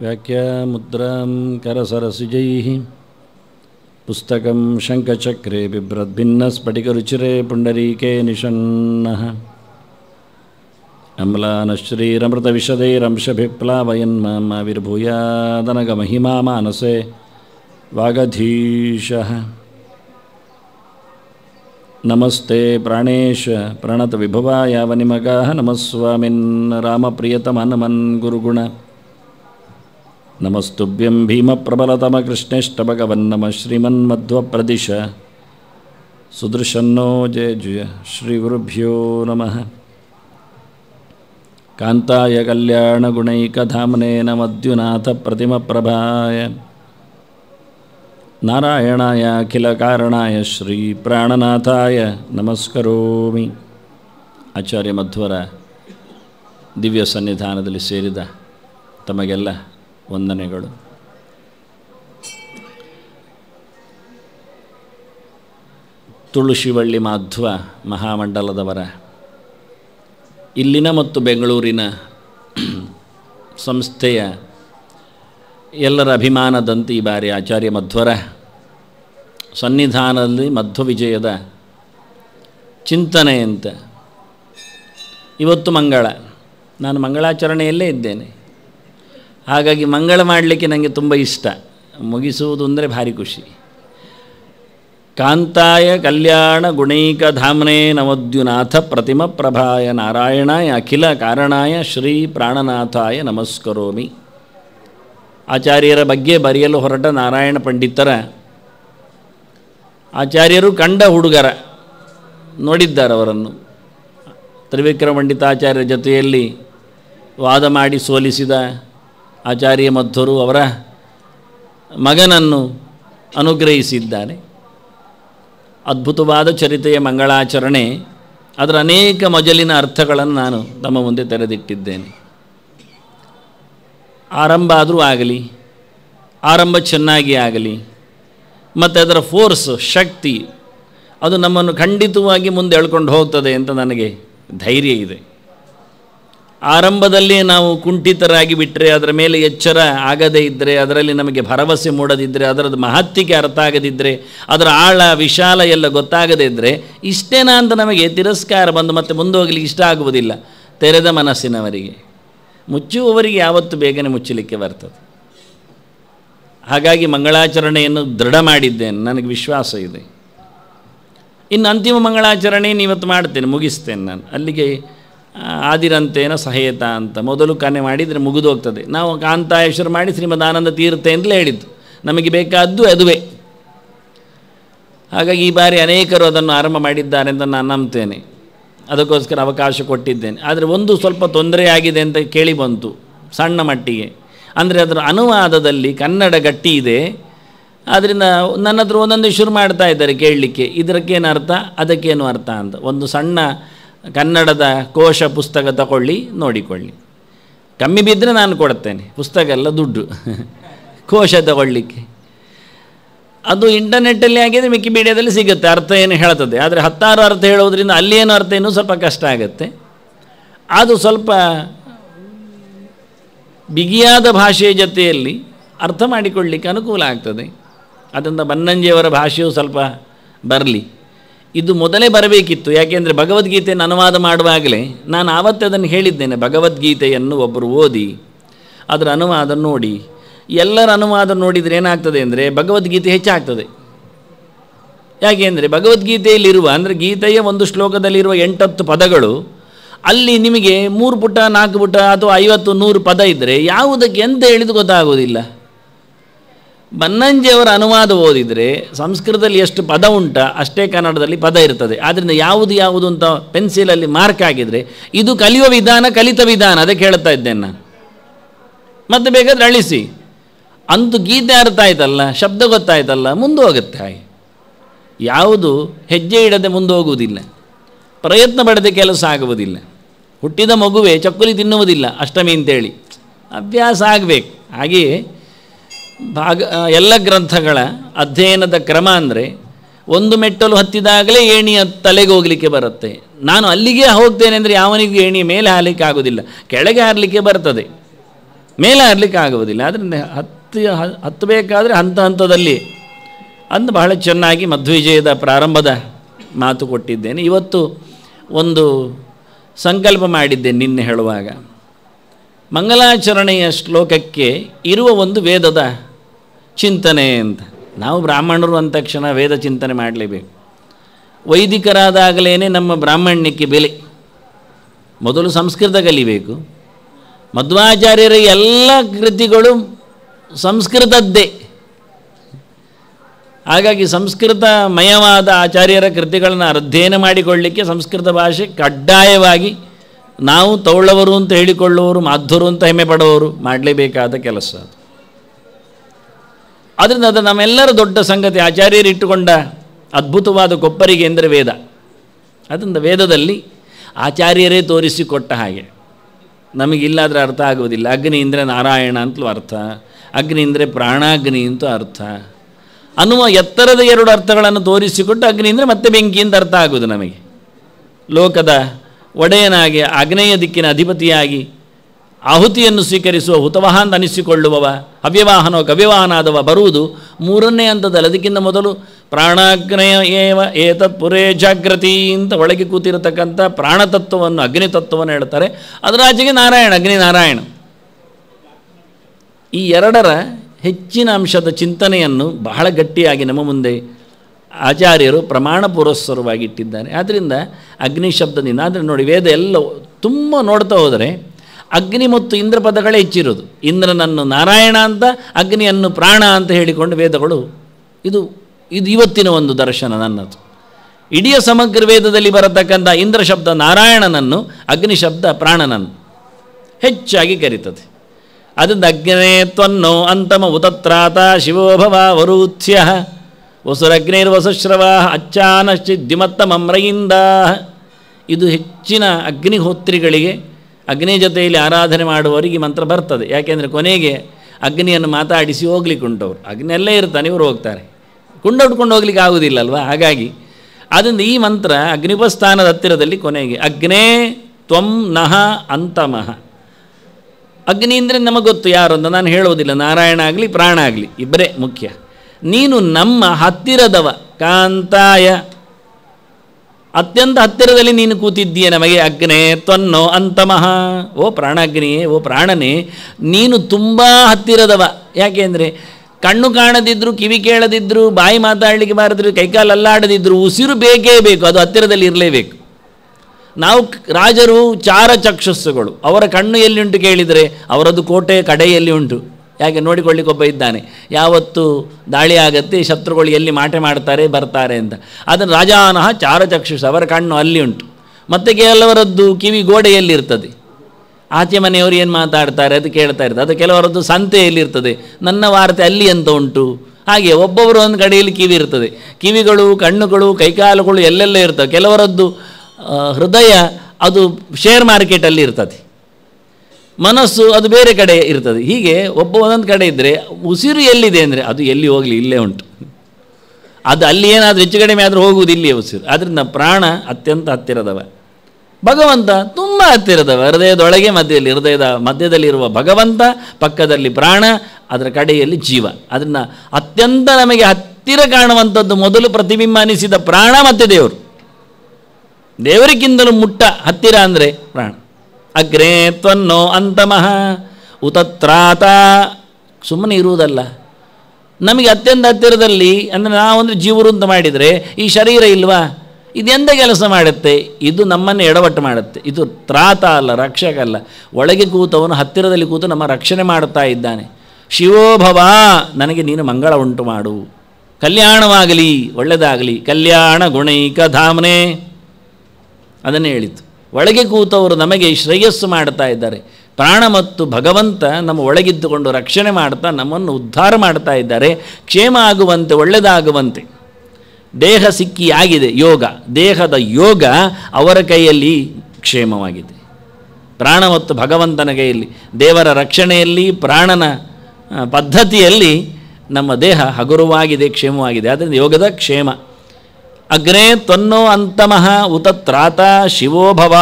व्याख्यामुद्रां करसरसिजैः पुस्तकं शङ्खचक्रे बिभ्रद्भिन्नस्फटिकरुचिरे पुण्डरीके अम्लानश्रीरमृत अम्लानश्रीरमृतविशदैरंशभिप्लावयन् मामाविर्भूयादनगमहिमा मानसे वागधीशः ನಮಸ್ತೆ ಪ್ರಾಣೇಶ ಪ್ರಣತ ವಿಭವ ಯಾವ ನಿಮಗ ನಮಸ್ವಾಮಿನ್ ರಾಮಪ್ರಿಯತಮ ನಮನ್ ಗುರುಗುಣ ನಮಸ್ತುಭ್ಯಂ ಭೀಮಪ್ರಬಲತಮ ಕೃಷ್ಣೇಷ್ಟಭಗವನ್ನಮ ಶ್ರೀಮನ್ಮಧ್ವಪ್ರದಿಶ ಸುದೃಶನ್ನೋ ಜಯ ಜಯ ಶ್ರೀ ಗುರುಭ್ಯೋ ನಮಃ ಕಾಂತಾಯ ಕಲ್ಯಾಣಗುಣೈಕಧಾಮನೇನ ಮದ್ಯುನಾಥ ಪ್ರತಿಮಪ್ರಭಾಯ ನಾರಾಯಣಾಯ ಅಖಿಲ ಕಾರಣಾಯ ಶ್ರೀ ಪ್ರಾಣನಾಥಾಯ ನಮಸ್ಕರೋಮಿ ಆಚಾರ್ಯ ಮಧ್ವರ ದಿವ್ಯ ಸನ್ನಿಧಾನದಲ್ಲಿ ಸೇರಿದ ತಮಗೆಲ್ಲ ವಂದನೆಗಳು ತುಳುಶಿವಳ್ಳಿ ಮಾಧ್ವ ಮಹಾಮಂಡಲದವರ ಇಲ್ಲಿನ ಮತ್ತು ಬೆಂಗಳೂರಿನ ಸಂಸ್ಥೆಯ ಎಲ್ಲರ ಅಭಿಮಾನದಂತೆ ಈ ಬಾರಿ ಆಚಾರ್ಯ ಮಧ್ವರ ಸನ್ನಿಧಾನದಲ್ಲಿ ಮಧ್ವ ವಿಜಯದ ಚಿಂತನೆಯಂತೆ ಇವತ್ತು ಮಂಗಳ ನಾನು ಮಂಗಳಾಚರಣೆಯಲ್ಲೇ ಇದ್ದೇನೆ ಹಾಗಾಗಿ ಮಂಗಳ ಮಾಡಲಿಕ್ಕೆ ನನಗೆ ತುಂಬ ಇಷ್ಟ ಮುಗಿಸುವುದು ಅಂದರೆ ಭಾರಿ ಖುಷಿ ಕಾಂತಾಯ ಕಲ್ಯಾಣ ಗುಣೈಕ ಧಾಮ್ನೇ ನವದ್ಯುನಾಥ ಪ್ರತಿಮ ಪ್ರಭಾಯ ನಾರಾಯಣಾಯ ಅಖಿಲ ಕಾರಣಾಯ ಶ್ರೀ ಪ್ರಾಣನಾಥಾಯ ನಮಸ್ಕರೋಮಿ ಆಚಾರ್ಯರ ಬಗ್ಗೆ ಬರೆಯಲು ಹೊರಟ ನಾರಾಯಣ ಪಂಡಿತರ ಆಚಾರ್ಯರು ಕಂಡ ಹುಡುಗರ ನೋಡಿದ್ದಾರೆ ಅವರನ್ನು ತ್ರಿವಿಕ್ರಮ ಪಂಡಿತಾಚಾರ್ಯರ ಜೊತೆಯಲ್ಲಿ ವಾದ ಮಾಡಿ ಸೋಲಿಸಿದ ಆಚಾರ್ಯ ಮಧ್ವರು ಅವರ ಮಗನನ್ನು ಅನುಗ್ರಹಿಸಿದ್ದಾರೆ ಅದ್ಭುತವಾದ ಚರಿತೆಯ ಮಂಗಳಾಚರಣೆ ಅದರ ಅನೇಕ ಮಜಲಿನ ಅರ್ಥಗಳನ್ನು ನಾನು ತಮ್ಮ ಮುಂದೆ ತೆರೆದಿಟ್ಟಿದ್ದೇನೆ ಆರಂಭ ಆದರೂ ಆಗಲಿ ಆರಂಭ ಚೆನ್ನಾಗಿ ಆಗಲಿ ಮತ್ತು ಅದರ ಫೋರ್ಸ್ ಶಕ್ತಿ ಅದು ನಮ್ಮನ್ನು ಖಂಡಿತವಾಗಿ ಮುಂದೆ ಎಳ್ಕೊಂಡು ಹೋಗ್ತದೆ ಅಂತ ನನಗೆ ಧೈರ್ಯ ಇದೆ ಆರಂಭದಲ್ಲಿ ನಾವು ಕುಂಠಿತರಾಗಿ ಬಿಟ್ಟರೆ ಅದರ ಮೇಲೆ ಎಚ್ಚರ ಆಗದೇ ಇದ್ದರೆ ಅದರಲ್ಲಿ ನಮಗೆ ಭರವಸೆ ಮೂಡದಿದ್ದರೆ ಅದರದ್ದು ಮಹತ್ತಿಗೆ ಅರ್ಥ ಆಗದಿದ್ದರೆ ಅದರ ಆಳ ವಿಶಾಲ ಎಲ್ಲ ಗೊತ್ತಾಗದೇ ಇದ್ದರೆ ಇಷ್ಟೇನಾ ಅಂತ ನಮಗೆ ತಿರಸ್ಕಾರ ಬಂದು ಮತ್ತೆ ಮುಂದೆ ಹೋಗಲಿಕ್ಕೆ ಇಷ್ಟ ಆಗುವುದಿಲ್ಲ ತೆರೆದ ಮನಸ್ಸಿನವರಿಗೆ ಮುಚ್ಚುವವರಿಗೆ ಯಾವತ್ತು ಬೇಗನೆ ಮುಚ್ಚಲಿಕ್ಕೆ ಬರ್ತದೆ ಹಾಗಾಗಿ ಮಂಗಳಾಚರಣೆಯನ್ನು ದೃಢ ಮಾಡಿದ್ದೇನೆ ನನಗೆ ವಿಶ್ವಾಸ ಇದೆ ಇನ್ನು ಅಂತಿಮ ಮಂಗಳಾಚರಣೆಯನ್ನು ಇವತ್ತು ಮಾಡ್ತೇನೆ ಮುಗಿಸ್ತೇನೆ ನಾನು ಅಲ್ಲಿಗೆ ಆದಿರಂತೇನ ಸಹೇತ ಅಂತ ಮೊದಲು ಕನೆ ಮಾಡಿದರೆ ಮುಗಿದೋಗ್ತದೆ ನಾವು ಕಾಂತಾಯೇಶ್ವರ ಮಾಡಿ ಶ್ರೀಮದ್ ಆನಂದ ತೀರ್ಥ ಅಂತಲೇ ಹೇಳಿದ್ದು ನಮಗೆ ಬೇಕಾದ್ದು ಅದುವೇ ಹಾಗಾಗಿ ಈ ಬಾರಿ ಅನೇಕರು ಅದನ್ನು ಆರಂಭ ಮಾಡಿದ್ದಾರೆ ಅಂತ ನಾನು ನಂಬ್ತೇನೆ ಅದಕ್ಕೋಸ್ಕರ ಅವಕಾಶ ಕೊಟ್ಟಿದ್ದೇನೆ ಆದರೆ ಒಂದು ಸ್ವಲ್ಪ ತೊಂದರೆ ಆಗಿದೆ ಅಂತ ಕೇಳಿ ಬಂತು ಸಣ್ಣ ಮಟ್ಟಿಗೆ ಅಂದರೆ ಅದರ ಅನುವಾದದಲ್ಲಿ ಕನ್ನಡ ಗಟ್ಟಿ ಇದೆ ಆದ್ದರಿಂದ ನನ್ನ ಹತ್ರ ಒಂದೊಂದೇ ಶುರು ಮಾಡ್ತಾ ಇದ್ದಾರೆ ಕೇಳಲಿಕ್ಕೆ ಇದಕ್ಕೇನು ಅರ್ಥ ಅದಕ್ಕೇನು ಅರ್ಥ ಅಂತ ಒಂದು ಸಣ್ಣ ಕನ್ನಡದ ಕೋಶ ಪುಸ್ತಕ ತಗೊಳ್ಳಿ ನೋಡಿಕೊಳ್ಳಿ ಕಮ್ಮಿ ಬಿದ್ದರೆ ನಾನು ಕೊಡ್ತೇನೆ ಪುಸ್ತಕ ಎಲ್ಲ ದುಡ್ಡು ಕೋಶ ತಗೊಳ್ಳಿಕ್ಕೆ ಅದು ಇಂಟರ್ನೆಟ್ಟಲ್ಲಿ ಆಗಿದೆ ವಿಕಿಪೀಡಿಯಾದಲ್ಲಿ ಸಿಗುತ್ತೆ ಅರ್ಥ ಏನು ಹೇಳ್ತದೆ ಆದರೆ ಹತ್ತಾರು ಅರ್ಥ ಹೇಳೋದ್ರಿಂದ ಏನು ಅರ್ಥ ಏನು ಸ್ವಲ್ಪ ಕಷ್ಟ ಆಗುತ್ತೆ ಅದು ಸ್ವಲ್ಪ ಬಿಗಿಯಾದ ಭಾಷೆಯ ಜೊತೆಯಲ್ಲಿ ಅರ್ಥ ಮಾಡಿಕೊಳ್ಳಲಿಕ್ಕೆ ಅನುಕೂಲ ಆಗ್ತದೆ ಅದರಿಂದ ಬನ್ನಂಜಿಯವರ ಭಾಷೆಯು ಸ್ವಲ್ಪ ಬರಲಿ ಇದು ಮೊದಲೇ ಬರಬೇಕಿತ್ತು ಯಾಕೆಂದರೆ ಭಗವದ್ಗೀತೆಯನ್ನು ಅನುವಾದ ಮಾಡುವಾಗಲೇ ನಾನು ಆವತ್ತೇ ಅದನ್ನು ಹೇಳಿದ್ದೇನೆ ಭಗವದ್ಗೀತೆಯನ್ನು ಒಬ್ಬರು ಓದಿ ಅದರ ಅನುವಾದ ನೋಡಿ ಎಲ್ಲರ ಅನುವಾದ ನೋಡಿದರೆ ಏನಾಗ್ತದೆ ಅಂದರೆ ಭಗವದ್ಗೀತೆ ಹೆಚ್ಚಾಗ್ತದೆ ಯಾಕೆ ಅಂದರೆ ಭಗವದ್ಗೀತೆಯಲ್ಲಿರುವ ಅಂದರೆ ಗೀತೆಯ ಒಂದು ಶ್ಲೋಕದಲ್ಲಿರುವ ಎಂಟತ್ತು ಪದಗಳು ಅಲ್ಲಿ ನಿಮಗೆ ಮೂರು ಪುಟ ನಾಲ್ಕು ಪುಟ ಅಥವಾ ಐವತ್ತು ನೂರು ಪದ ಇದ್ದರೆ ಯಾವುದಕ್ಕೆ ಎಂತ ಹೇಳಿದು ಗೊತ್ತಾಗೋದಿಲ್ಲ ಬನ್ನಂಜಿಯವರ ಅನುವಾದ ಓದಿದರೆ ಸಂಸ್ಕೃತದಲ್ಲಿ ಎಷ್ಟು ಪದ ಉಂಟ ಅಷ್ಟೇ ಕನ್ನಡದಲ್ಲಿ ಪದ ಇರ್ತದೆ ಆದ್ದರಿಂದ ಯಾವುದು ಯಾವುದು ಅಂತ ಪೆನ್ಸಿಲಲ್ಲಿ ಮಾರ್ಕ್ ಆಗಿದರೆ ಇದು ಕಲಿಯುವ ವಿಧಾನ ಕಲಿತ ವಿಧಾನ ಅದಕ್ಕೆ ಹೇಳ್ತಾ ಇದ್ದೇನೆ ನಾನು ಮತ್ತೆ ಬೇಕಾದರೆ ಅಳಿಸಿ ಅಂತೂ ಗೀತೆ ಅರ್ಥ ಆಯ್ತಲ್ಲ ಶಬ್ದ ಗೊತ್ತಾಯ್ತಲ್ಲ ಮುಂದೆ ಹೋಗುತ್ತೆ ಹಾಗೆ ಯಾವುದು ಹೆಜ್ಜೆ ಇಡದೆ ಮುಂದೆ ಹೋಗುವುದಿಲ್ಲ ಪ್ರಯತ್ನ ಪಡೆದೇ ಕೆಲಸ ಆಗುವುದಿಲ್ಲ ಹುಟ್ಟಿದ ಮಗುವೆ ಚಕ್ಕುಲಿ ತಿನ್ನುವುದಿಲ್ಲ ಅಷ್ಟಮಿ ಅಂತೇಳಿ ಅಭ್ಯಾಸ ಆಗಬೇಕು ಹಾಗೆಯೇ ಭಾಗ ಎಲ್ಲ ಗ್ರಂಥಗಳ ಅಧ್ಯಯನದ ಕ್ರಮ ಅಂದರೆ ಒಂದು ಮೆಟ್ಟಲು ಹತ್ತಿದಾಗಲೇ ಏಣಿಯ ತಲೆಗೆ ಹೋಗಲಿಕ್ಕೆ ಬರುತ್ತೆ ನಾನು ಅಲ್ಲಿಗೆ ಹೋಗ್ತೇನೆ ಅಂದರೆ ಯಾವನಿಗೂ ಏಣಿಯ ಮೇಲೆ ಹಾರಲಿಕ್ಕೆ ಆಗೋದಿಲ್ಲ ಕೆಳಗೆ ಹಾರಲಿಕ್ಕೆ ಬರ್ತದೆ ಮೇಲೆ ಹಾರಲಿಕ್ಕೆ ಆಗುವುದಿಲ್ಲ ಆದ್ದರಿಂದ ಹತ್ತು ಹತ್ತು ಹತ್ತಬೇಕಾದ್ರೆ ಹಂತ ಹಂತದಲ್ಲಿ ಅಂದು ಬಹಳ ಚೆನ್ನಾಗಿ ಮಧ್ವಿಜಯದ ಪ್ರಾರಂಭದ ಮಾತು ಕೊಟ್ಟಿದ್ದೇನೆ ಇವತ್ತು ಒಂದು ಸಂಕಲ್ಪ ಮಾಡಿದ್ದೆ ನಿನ್ನೆ ಹೇಳುವಾಗ ಮಂಗಲಾಚರಣೆಯ ಶ್ಲೋಕಕ್ಕೆ ಇರುವ ಒಂದು ವೇದದ ಚಿಂತನೆ ಅಂತ ನಾವು ಬ್ರಾಹ್ಮಣರು ಅಂದ ತಕ್ಷಣ ವೇದ ಚಿಂತನೆ ಮಾಡಲೇಬೇಕು ವೈದಿಕರಾದಾಗಲೇ ನಮ್ಮ ಬ್ರಾಹ್ಮಣ್ಯಕ್ಕೆ ಬೆಲೆ ಮೊದಲು ಸಂಸ್ಕೃತ ಕಲಿಬೇಕು ಮಧ್ವಾಚಾರ್ಯರ ಎಲ್ಲ ಕೃತಿಗಳು ಸಂಸ್ಕೃತದ್ದೇ ಹಾಗಾಗಿ ಸಂಸ್ಕೃತ ಮಯವಾದ ಆಚಾರ್ಯರ ಕೃತಿಗಳನ್ನು ಅಧ್ಯಯನ ಮಾಡಿಕೊಳ್ಳಲಿಕ್ಕೆ ಸಂಸ್ಕೃತ ಭಾಷೆ ಕಡ್ಡಾಯವಾಗಿ ನಾವು ತೌಳ್ಳವರು ಅಂತ ಹೇಳಿಕೊಳ್ಳುವವರು ಮಾಧುರು ಅಂತ ಹೆಮ್ಮೆ ಪಡುವವರು ಮಾಡಲೇಬೇಕಾದ ಕೆಲಸ ಅದರಿಂದ ಅದು ನಮ್ಮೆಲ್ಲರ ದೊಡ್ಡ ಸಂಗತಿ ಆಚಾರ್ಯರು ಇಟ್ಟುಕೊಂಡ ಅದ್ಭುತವಾದ ಕೊಪ್ಪರಿಗೆ ಎಂದರೆ ವೇದ ಅದರಿಂದ ವೇದದಲ್ಲಿ ಆಚಾರ್ಯರೇ ತೋರಿಸಿಕೊಟ್ಟ ಹಾಗೆ ನಮಗಿಲ್ಲಾದರೆ ಅರ್ಥ ಆಗುವುದಿಲ್ಲ ಅಗ್ನಿ ಇಂದ್ರ ನಾರಾಯಣ ಅಂತಲೂ ಅರ್ಥ ಅಗ್ನಿ ಅಂದರೆ ಪ್ರಾಣಾಗ್ನಿ ಅಂತ ಅರ್ಥ ಅನ್ನುವ ಎತ್ತರದ ಎರಡು ಅರ್ಥಗಳನ್ನು ತೋರಿಸಿಕೊಟ್ಟು ಅಗ್ನಿ ಅಂದರೆ ಮತ್ತೆ ಬೆಂಕಿ ಅಂತ ಅರ್ಥ ಆಗುವುದು ನಮಗೆ ಲೋಕದ ಒಡೆಯನಾಗಿ ಅಗ್ನೇಯ ದಿಕ್ಕಿನ ಅಧಿಪತಿಯಾಗಿ ಆಹುತಿಯನ್ನು ಸ್ವೀಕರಿಸುವ ಹುತವಾಹ ಅಂತ ಅನಿಸಿಕೊಳ್ಳುವವ ಅವ್ಯವಾಹನೋ ಕವ್ಯವಾಹನಾದವ ಬರುವುದು ಮೂರನೇ ಹಂತದಲ್ಲಿ ಅದಕ್ಕಿಂತ ಮೊದಲು ಪ್ರಾಣಾಗ್ನೇಯ ಏವ ಏತತ್ಪುರೇ ಜಾಗೃತಿ ಅಂತ ಒಳಗೆ ಕೂತಿರತಕ್ಕಂಥ ಪ್ರಾಣತತ್ವವನ್ನು ಅಗ್ನಿತತ್ವವನ್ನು ಹೇಳ್ತಾರೆ ಅದರಾಜಿಗೆ ನಾರಾಯಣ ಅಗ್ನಿ ನಾರಾಯಣ ಈ ಎರಡರ ಹೆಚ್ಚಿನ ಅಂಶದ ಚಿಂತನೆಯನ್ನು ಬಹಳ ಗಟ್ಟಿಯಾಗಿ ನಮ್ಮ ಮುಂದೆ ಆಚಾರ್ಯರು ಪ್ರಮಾಣ ಪುರಸ್ಸರವಾಗಿ ಇಟ್ಟಿದ್ದಾರೆ ಆದ್ದರಿಂದ ಅಗ್ನಿ ಶಬ್ದದಿಂದ ಆದರೆ ನೋಡಿ ವೇದ ಎಲ್ಲ ತುಂಬ ನೋಡ್ತಾ ಹೋದರೆ ಅಗ್ನಿ ಮತ್ತು ಇಂದ್ರ ಪದಗಳೇ ಹೆಚ್ಚಿರೋದು ಇಂದ್ರನನ್ನು ನಾರಾಯಣ ಅಂತ ಅಗ್ನಿಯನ್ನು ಪ್ರಾಣ ಅಂತ ಹೇಳಿಕೊಂಡು ವೇದಗಳು ಇದು ಇದು ಇವತ್ತಿನ ಒಂದು ದರ್ಶನ ನನ್ನದು ಇಡೀ ಸಮಗ್ರ ವೇದದಲ್ಲಿ ಬರತಕ್ಕಂಥ ಇಂದ್ರ ಶಬ್ದ ನಾರಾಯಣನನ್ನು ಅಗ್ನಿ ಪ್ರಾಣನನ್ನು ಹೆಚ್ಚಾಗಿ ಕರೀತದೆ ಅಗ್ನೇ ತ್ವನ್ನೋ ಅಂತಮ ಉತತ್ರಾತ ಶಿವೋಭವ ವರೂಥ್ಯ ಅಚ್ಚಾನಶ್ಚಿ ಅಚ್ಚಾನಶ್ಚಿದ್ಯುಮತ್ತ ಮಮ್ರಯಿಂದ ಇದು ಹೆಚ್ಚಿನ ಅಗ್ನಿಹೋತ್ರಿಗಳಿಗೆ ಅಗ್ನಿ ಜೊತೆಯಲ್ಲಿ ಆರಾಧನೆ ಮಾಡುವವರಿಗೆ ಈ ಮಂತ್ರ ಬರ್ತದೆ ಯಾಕೆಂದರೆ ಕೊನೆಗೆ ಅಗ್ನಿಯನ್ನು ಮಾತಾಡಿಸಿ ಹೋಗ್ಲಿಕ್ಕೆ ಉಂಟವರು ಅಗ್ನಿಯಲ್ಲೇ ಇರ್ತಾನೆ ಇವರು ಹೋಗ್ತಾರೆ ಕುಂಡೊಡ್ಕೊಂಡು ಹೋಗ್ಲಿಕ್ಕೆ ಆಗುವುದಿಲ್ಲ ಅಲ್ವಾ ಹಾಗಾಗಿ ಅದರಿಂದ ಈ ಮಂತ್ರ ಅಗ್ನಿಪಸ್ಥಾನದ ಹತ್ತಿರದಲ್ಲಿ ಕೊನೆಗೆ ಅಗ್ನೇ ತ್ವಂ ನಹ ಅಂತಮಃ ಅಗ್ನಿ ಅಂದರೆ ನಮಗೆ ಗೊತ್ತು ಯಾರು ಅಂತ ನಾನು ಹೇಳೋದಿಲ್ಲ ನಾರಾಯಣ ಆಗಲಿ ಪ್ರಾಣ ಆಗಲಿ ಇಬ್ಬರೇ ಮುಖ್ಯ ನೀನು ನಮ್ಮ ಹತ್ತಿರದವ ಕಾಂತಾಯ ಅತ್ಯಂತ ಹತ್ತಿರದಲ್ಲಿ ನೀನು ಕೂತಿದ್ದೀಯ ನಮಗೆ ಅಗ್ನೇ ತ್ವನ್ನೋ ಅಂತಮಃ ಓ ಪ್ರಾಣಗ್ನಿಯೇ ಓ ಪ್ರಾಣನೇ ನೀನು ತುಂಬ ಹತ್ತಿರದವ ಅಂದರೆ ಕಣ್ಣು ಕಾಣದಿದ್ದರೂ ಕಿವಿ ಕೇಳದಿದ್ದರೂ ಬಾಯಿ ಮಾತಾಡಲಿಕ್ಕೆ ಬಾರದಿದ್ರು ಕೈಕಾಲು ಅಲ್ಲಾಡದಿದ್ದರೂ ಉಸಿರು ಬೇಕೇ ಬೇಕು ಅದು ಹತ್ತಿರದಲ್ಲಿ ಇರಲೇಬೇಕು ನಾವು ರಾಜರು ಚಾರ ಚಕ್ಷಸ್ಸುಗಳು ಅವರ ಕಣ್ಣು ಎಲ್ಲಿ ಉಂಟು ಕೇಳಿದರೆ ಅವರದ್ದು ಕೋಟೆ ಕಡೆಯಲ್ಲಿ ಉಂಟು ಯಾಕೆ ನೋಡಿಕೊಳ್ಳಿಕ್ಕೆ ಒಬ್ಬ ಇದ್ದಾನೆ ಯಾವತ್ತು ದಾಳಿ ಆಗತ್ತೆ ಶತ್ರುಗಳು ಎಲ್ಲಿ ಮಾಟೆ ಮಾಡ್ತಾರೆ ಬರ್ತಾರೆ ಅಂತ ಅದನ್ನು ರಾಜಾನಹ ಚಾರಚಕ್ಷುಷ ಅವರ ಕಣ್ಣು ಅಲ್ಲಿ ಉಂಟು ಮತ್ತು ಕೆಲವರದ್ದು ಕಿವಿ ಗೋಡೆಯಲ್ಲಿರ್ತದೆ ಆಚೆ ಮನೆಯವರು ಏನು ಮಾತಾಡ್ತಾರೆ ಅದು ಕೇಳ್ತಾ ಇರ್ತದೆ ಅದು ಕೆಲವರದ್ದು ಸಂತೆಯಲ್ಲಿರ್ತದೆ ನನ್ನ ವಾರ್ತೆ ಅಲ್ಲಿ ಅಂತ ಉಂಟು ಹಾಗೆ ಒಬ್ಬೊಬ್ಬರು ಒಂದು ಕಡೆಯಲ್ಲಿ ಕಿವಿ ಇರ್ತದೆ ಕಿವಿಗಳು ಕಣ್ಣುಗಳು ಕೈಕಾಲುಗಳು ಎಲ್ಲೆಲ್ಲ ಇರ್ತವೆ ಕೆಲವರದ್ದು ಹೃದಯ ಅದು ಶೇರ್ ಮಾರ್ಕೆಟಲ್ಲಿ ಇರ್ತದೆ ಮನಸ್ಸು ಅದು ಬೇರೆ ಕಡೆ ಇರ್ತದೆ ಹೀಗೆ ಒಬ್ಬ ಒಂದೊಂದು ಕಡೆ ಇದ್ದರೆ ಉಸಿರು ಎಲ್ಲಿದೆ ಅಂದರೆ ಅದು ಎಲ್ಲಿ ಹೋಗಲಿ ಇಲ್ಲೇ ಉಂಟು ಅದು ಅಲ್ಲಿ ಏನಾದರೂ ಹೆಚ್ಚು ಕಡಿಮೆ ಆದರೂ ಹೋಗುವುದು ಉಸಿರು ಅದರಿಂದ ಪ್ರಾಣ ಅತ್ಯಂತ ಹತ್ತಿರದವ ಭಗವಂತ ತುಂಬ ಹತ್ತಿರದವ ಹೃದಯದೊಳಗೆ ಮಧ್ಯದಲ್ಲಿ ಹೃದಯದ ಮಧ್ಯದಲ್ಲಿರುವ ಭಗವಂತ ಪಕ್ಕದಲ್ಲಿ ಪ್ರಾಣ ಅದರ ಕಡೆಯಲ್ಲಿ ಜೀವ ಅದನ್ನು ಅತ್ಯಂತ ನಮಗೆ ಹತ್ತಿರ ಕಾಣುವಂಥದ್ದು ಮೊದಲು ಪ್ರತಿಬಿಂಬನಿಸಿದ ಪ್ರಾಣ ಮತ್ತು ದೇವರು ದೇವರಿಗಿಂತಲೂ ಮುಟ್ಟ ಹತ್ತಿರ ಅಂದರೆ ಪ್ರಾಣ ಅಗ್ರೇ ತ್ವನ್ನೋ ಅಂತಮಃ ಉತತ್ರಾತ ಸುಮ್ಮನೆ ಇರುವುದಲ್ಲ ನಮಗೆ ಅತ್ಯಂತ ಹತ್ತಿರದಲ್ಲಿ ಅಂದರೆ ನಾವೊಂದು ಜೀವರು ಅಂತ ಮಾಡಿದರೆ ಈ ಶರೀರ ಇಲ್ವಾ ಇದೆಂದ ಕೆಲಸ ಮಾಡುತ್ತೆ ಇದು ನಮ್ಮನ್ನು ಎಡವಟ್ಟು ಮಾಡುತ್ತೆ ಇದು ತ್ರಾತ ಅಲ್ಲ ರಕ್ಷಕ ಅಲ್ಲ ಒಳಗೆ ಕೂತವನು ಹತ್ತಿರದಲ್ಲಿ ಕೂತು ನಮ್ಮ ರಕ್ಷಣೆ ಮಾಡುತ್ತಾ ಇದ್ದಾನೆ ಶಿವೋಭವ ನನಗೆ ನೀನು ಮಂಗಳ ಉಂಟು ಮಾಡು ಕಲ್ಯಾಣವಾಗಲಿ ಒಳ್ಳೆಯದಾಗಲಿ ಕಲ್ಯಾಣ ಗುಣೈಕ ಧಾಮನೆ ಅದನ್ನೇ ಹೇಳಿತು ಒಳಗೆ ಕೂತವರು ನಮಗೆ ಶ್ರೇಯಸ್ಸು ಮಾಡ್ತಾ ಇದ್ದಾರೆ ಪ್ರಾಣ ಮತ್ತು ಭಗವಂತ ನಮ್ಮ ಒಳಗಿದ್ದುಕೊಂಡು ರಕ್ಷಣೆ ಮಾಡ್ತಾ ನಮ್ಮನ್ನು ಉದ್ಧಾರ ಮಾಡ್ತಾ ಇದ್ದಾರೆ ಕ್ಷೇಮ ಆಗುವಂತೆ ಒಳ್ಳೆಯದಾಗುವಂತೆ ದೇಹ ಸಿಕ್ಕಿಯಾಗಿದೆ ಯೋಗ ದೇಹದ ಯೋಗ ಅವರ ಕೈಯಲ್ಲಿ ಕ್ಷೇಮವಾಗಿದೆ ಪ್ರಾಣ ಮತ್ತು ಭಗವಂತನ ಕೈಯಲ್ಲಿ ದೇವರ ರಕ್ಷಣೆಯಲ್ಲಿ ಪ್ರಾಣನ ಪದ್ಧತಿಯಲ್ಲಿ ನಮ್ಮ ದೇಹ ಹಗುರವಾಗಿದೆ ಕ್ಷೇಮವಾಗಿದೆ ಆದ್ದರಿಂದ ಯೋಗದ ಕ್ಷೇಮ ಅಗ್ನೇ ತನ್ನೋ ಅಂತಮಃ ಉತ ಶಿವೋಭವ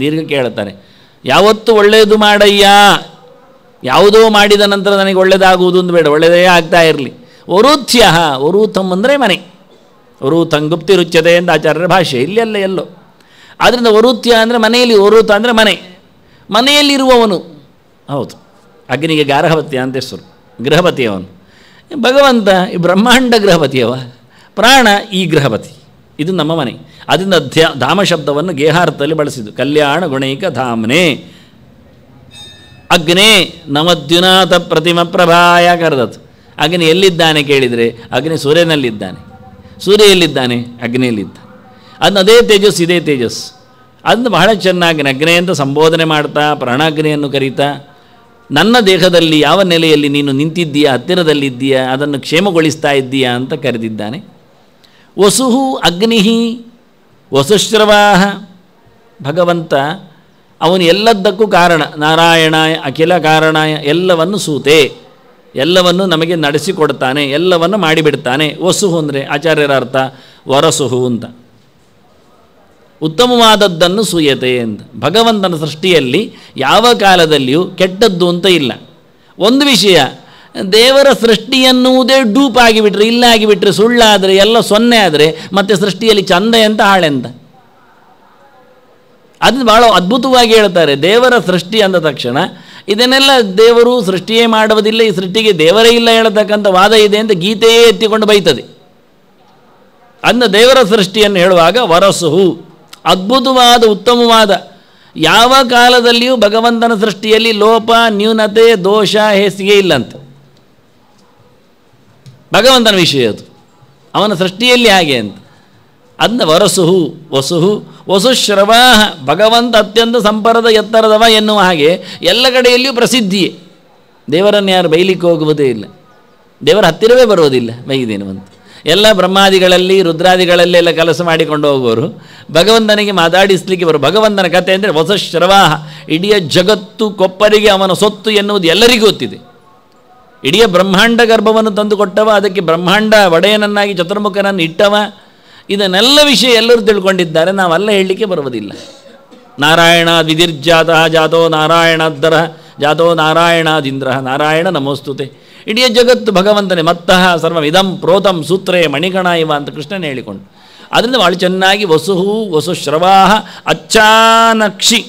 ದೀರ್ಘ ಕೇಳ್ತಾರೆ ಯಾವತ್ತು ಒಳ್ಳೆಯದು ಮಾಡಯ್ಯ ಯಾವುದೋ ಮಾಡಿದ ನಂತರ ನನಗೆ ಒಳ್ಳೆಯದಾಗುವುದು ಅಂತ ಬೇಡ ಒಳ್ಳೆಯದೇ ಆಗ್ತಾ ಇರಲಿ ವರುಥ್ಯ ಒರೂಥಂ ಅಂದರೆ ಮನೆ ಒರೂಥಂ ಗುಪ್ತಿ ರುಚ್ಯತೆ ಎಂದು ಆಚಾರ್ಯರ ಭಾಷೆ ಇಲ್ಲೆಲ್ಲ ಎಲ್ಲೋ ಆದ್ದರಿಂದ ಒರೂಥ್ಯ ಅಂದರೆ ಮನೆಯಲ್ಲಿ ಒರೂತ ಅಂದರೆ ಮನೆ ಮನೆಯಲ್ಲಿರುವವನು ಹೌದು ಅಗ್ನಿಗೆ ಗಾರ್ಹವತ್ಯ ಅಂತ ಹೆಸರು ಗೃಹಪತಿಯವನು ಭಗವಂತ ಈ ಬ್ರಹ್ಮಾಂಡ ಗೃಹಪತಿಯವ ಪ್ರಾಣ ಈ ಗೃಹಪತಿ ಇದು ನಮ್ಮ ಮನೆ ಅದರಿಂದ ಧ್ಯ ಧಾಮ ಶಬ್ದವನ್ನು ಗೇಹಾರ್ಥದಲ್ಲಿ ಬಳಸಿದ್ದು ಕಲ್ಯಾಣ ಗುಣೈಕ ಧಾಮನೆ ಅಗ್ನೇ ನಮದ್ಯುನಾಥ ಪ್ರತಿಮ ಪ್ರಭಾಯ ಕರೆದದ್ದು ಅಗ್ನಿ ಎಲ್ಲಿದ್ದಾನೆ ಕೇಳಿದರೆ ಅಗ್ನಿ ಸೂರ್ಯನಲ್ಲಿದ್ದಾನೆ ಸೂರ್ಯ ಎಲ್ಲಿದ್ದಾನೆ ಅಗ್ನಿಯಲ್ಲಿದ್ದ ಅದನ್ನ ಅದೇ ತೇಜಸ್ ಇದೇ ತೇಜಸ್ ಅದನ್ನು ಬಹಳ ಚೆನ್ನಾಗಿ ಅಗ್ನಿ ಅಂತ ಸಂಬೋಧನೆ ಮಾಡ್ತಾ ಪ್ರಾಣಾಗ್ನಿಯನ್ನು ಕರೀತಾ ನನ್ನ ದೇಹದಲ್ಲಿ ಯಾವ ನೆಲೆಯಲ್ಲಿ ನೀನು ನಿಂತಿದ್ದೀಯಾ ಹತ್ತಿರದಲ್ಲಿದ್ದೀಯಾ ಅದನ್ನು ಕ್ಷೇಮಗೊಳಿಸ್ತಾ ಇದ್ದೀಯಾ ಅಂತ ಕರೆದಿದ್ದಾನೆ ವಸುಹು ಅಗ್ನಿಹಿ ವಸುಶ್ರವಾ ಭಗವಂತ ಅವನು ಎಲ್ಲದ್ದಕ್ಕೂ ಕಾರಣ ನಾರಾಯಣಾಯ ಅಖಿಲ ಕಾರಣಾಯ ಎಲ್ಲವನ್ನು ಸೂತೆ ಎಲ್ಲವನ್ನು ನಮಗೆ ನಡೆಸಿಕೊಡ್ತಾನೆ ಎಲ್ಲವನ್ನು ಮಾಡಿಬಿಡ್ತಾನೆ ವಸುಹು ಅಂದರೆ ಆಚಾರ್ಯರ ಅರ್ಥ ವರಸುಹು ಅಂತ ಉತ್ತಮವಾದದ್ದನ್ನು ಸೂಯತೆ ಅಂತ ಭಗವಂತನ ಸೃಷ್ಟಿಯಲ್ಲಿ ಯಾವ ಕಾಲದಲ್ಲಿಯೂ ಕೆಟ್ಟದ್ದು ಅಂತ ಇಲ್ಲ ಒಂದು ವಿಷಯ ದೇವರ ಸೃಷ್ಟಿ ಎನ್ನುವುದೇ ಡೂಪ್ ಆಗಿಬಿಟ್ರೆ ಇಲ್ಲ ಆಗಿಬಿಟ್ರೆ ಸುಳ್ಳಾದರೆ ಎಲ್ಲ ಸೊನ್ನೆ ಆದರೆ ಮತ್ತೆ ಸೃಷ್ಟಿಯಲ್ಲಿ ಚಂದ ಎಂತ ಹಾಳೆಂತ ಅದು ಭಾಳ ಅದ್ಭುತವಾಗಿ ಹೇಳ್ತಾರೆ ದೇವರ ಸೃಷ್ಟಿ ಅಂದ ತಕ್ಷಣ ಇದನ್ನೆಲ್ಲ ದೇವರು ಸೃಷ್ಟಿಯೇ ಮಾಡುವುದಿಲ್ಲ ಈ ಸೃಷ್ಟಿಗೆ ದೇವರೇ ಇಲ್ಲ ಹೇಳತಕ್ಕಂಥ ವಾದ ಇದೆ ಅಂತ ಗೀತೆಯೇ ಎತ್ತಿಕೊಂಡು ಬೈತದೆ ಅಂದ ದೇವರ ಸೃಷ್ಟಿಯನ್ನು ಹೇಳುವಾಗ ವರಸುಹು ಅದ್ಭುತವಾದ ಉತ್ತಮವಾದ ಯಾವ ಕಾಲದಲ್ಲಿಯೂ ಭಗವಂತನ ಸೃಷ್ಟಿಯಲ್ಲಿ ಲೋಪ ನ್ಯೂನತೆ ದೋಷ ಹೆಸಿಗೆ ಇಲ್ಲಂತೆ ಭಗವಂತನ ವಿಷಯ ಅದು ಅವನ ಸೃಷ್ಟಿಯಲ್ಲಿ ಹಾಗೆ ಅಂತ ಅದನ್ನ ವರಸುಹು ವಸುಹು ಶ್ರವಾಹ ಭಗವಂತ ಅತ್ಯಂತ ಸಂಪರದ ಎತ್ತರದವ ಎನ್ನುವ ಹಾಗೆ ಎಲ್ಲ ಕಡೆಯಲ್ಲಿಯೂ ಪ್ರಸಿದ್ಧಿಯೇ ದೇವರನ್ನು ಯಾರು ಬೈಲಿಕ್ಕೆ ಹೋಗುವುದೇ ಇಲ್ಲ ದೇವರ ಹತ್ತಿರವೇ ಬರುವುದಿಲ್ಲ ಬೈದೇನು ಅಂತ ಎಲ್ಲ ಬ್ರಹ್ಮಾದಿಗಳಲ್ಲಿ ರುದ್ರಾದಿಗಳಲ್ಲಿ ಎಲ್ಲ ಕೆಲಸ ಮಾಡಿಕೊಂಡು ಹೋಗುವರು ಭಗವಂತನಿಗೆ ಮಾತಾಡಿಸ್ಲಿಕ್ಕೆ ಬರು ಭಗವಂತನ ಕಥೆ ಅಂದರೆ ಹೊಸ ಶ್ರವಾಹ ಇಡೀ ಜಗತ್ತು ಕೊಪ್ಪರಿಗೆ ಅವನ ಸೊತ್ತು ಎನ್ನುವುದು ಎಲ್ಲರಿಗೂ ಗೊತ್ತಿದೆ ಇಡೀ ಬ್ರಹ್ಮಾಂಡ ಗರ್ಭವನ್ನು ತಂದುಕೊಟ್ಟವ ಅದಕ್ಕೆ ಬ್ರಹ್ಮಾಂಡ ಒಡೆಯನನ್ನಾಗಿ ಚತುರ್ಮುಖನನ್ನು ಇಟ್ಟವ ಇದನ್ನೆಲ್ಲ ವಿಷಯ ಎಲ್ಲರೂ ತಿಳ್ಕೊಂಡಿದ್ದಾರೆ ನಾವೆಲ್ಲ ಹೇಳಲಿಕ್ಕೆ ಬರುವುದಿಲ್ಲ ನಾರಾಯಣ ವಿಧಿರ್ಜಾತ ಜಾತೋ ನಾರಾಯಣಾದ್ದರ ಜಾತೋ ನಾರಾಯಣಾದಿಂದ್ರ ನಾರಾಯಣ ನಮೋಸ್ತುತೆ ಇಡೀ ಜಗತ್ತು ಭಗವಂತನೇ ಮತ್ತಃ ಇದಂ ಪ್ರೋತಂ ಸೂತ್ರೇ ಮಣಿಗಣ ಇವ ಅಂತ ಕೃಷ್ಣನೇ ಹೇಳಿಕೊಂಡು ಅದರಿಂದ ಭಾಳ ಚೆನ್ನಾಗಿ ವಸುಹು ವಸುಶ್ರವಾಹ ಅಚ್ಚಾನಕ್ಷಿ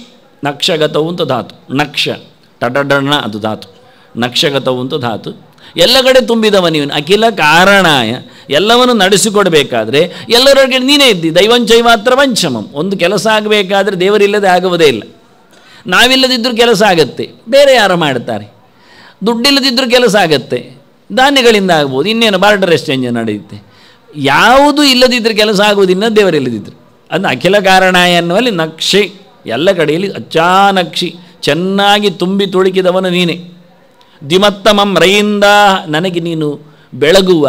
ನಕ್ಷಗತವು ಅಂತ ಧಾತು ನಕ್ಷ ಟಣ್ಣ ಅದು ಧಾತು ನಕ್ಷಗತವು ಅಂತ ಧಾತು ಎಲ್ಲ ಕಡೆ ತುಂಬಿದವ ನೀನು ಅಖಿಲ ಕಾರಣಾಯ ಎಲ್ಲವನ್ನು ನಡೆಸಿಕೊಡಬೇಕಾದ್ರೆ ಎಲ್ಲರೊಳಗೆ ನೀನೇ ಇದ್ದಿ ಮಾತ್ರ ವಂಚಮಂ ಒಂದು ಕೆಲಸ ಆಗಬೇಕಾದ್ರೆ ದೇವರಿಲ್ಲದೆ ಆಗುವುದೇ ಇಲ್ಲ ನಾವಿಲ್ಲದಿದ್ದರೂ ಕೆಲಸ ಆಗತ್ತೆ ಬೇರೆ ಯಾರು ಮಾಡ್ತಾರೆ ದುಡ್ಡಿಲ್ಲದಿದ್ದರೂ ಕೆಲಸ ಆಗತ್ತೆ ಧಾನ್ಯಗಳಿಂದ ಆಗ್ಬೋದು ಇನ್ನೇನು ಬಾರ್ಡರ್ ಎಕ್ಸ್ಚೇಂಜ್ ನಡೆಯುತ್ತೆ ಯಾವುದು ಇಲ್ಲದಿದ್ದರೆ ಕೆಲಸ ಆಗುವುದಿಲ್ಲ ದೇವರಿಲ್ಲದಿದ್ದರು ಅದು ಅಖಿಲ ಕಾರಣಾಯ ಅನ್ನುವಲ್ಲಿ ನಕ್ಷೆ ಎಲ್ಲ ಕಡೆಯಲ್ಲಿ ಅಚ್ಚಾನಕ್ಷಿ ಚೆನ್ನಾಗಿ ತುಂಬಿ ತುಳುಕಿದವನು ನೀನೇ ದ್ವಿಮತ್ತಮಂ ರೈಯಿಂದ ನನಗೆ ನೀನು ಬೆಳಗುವ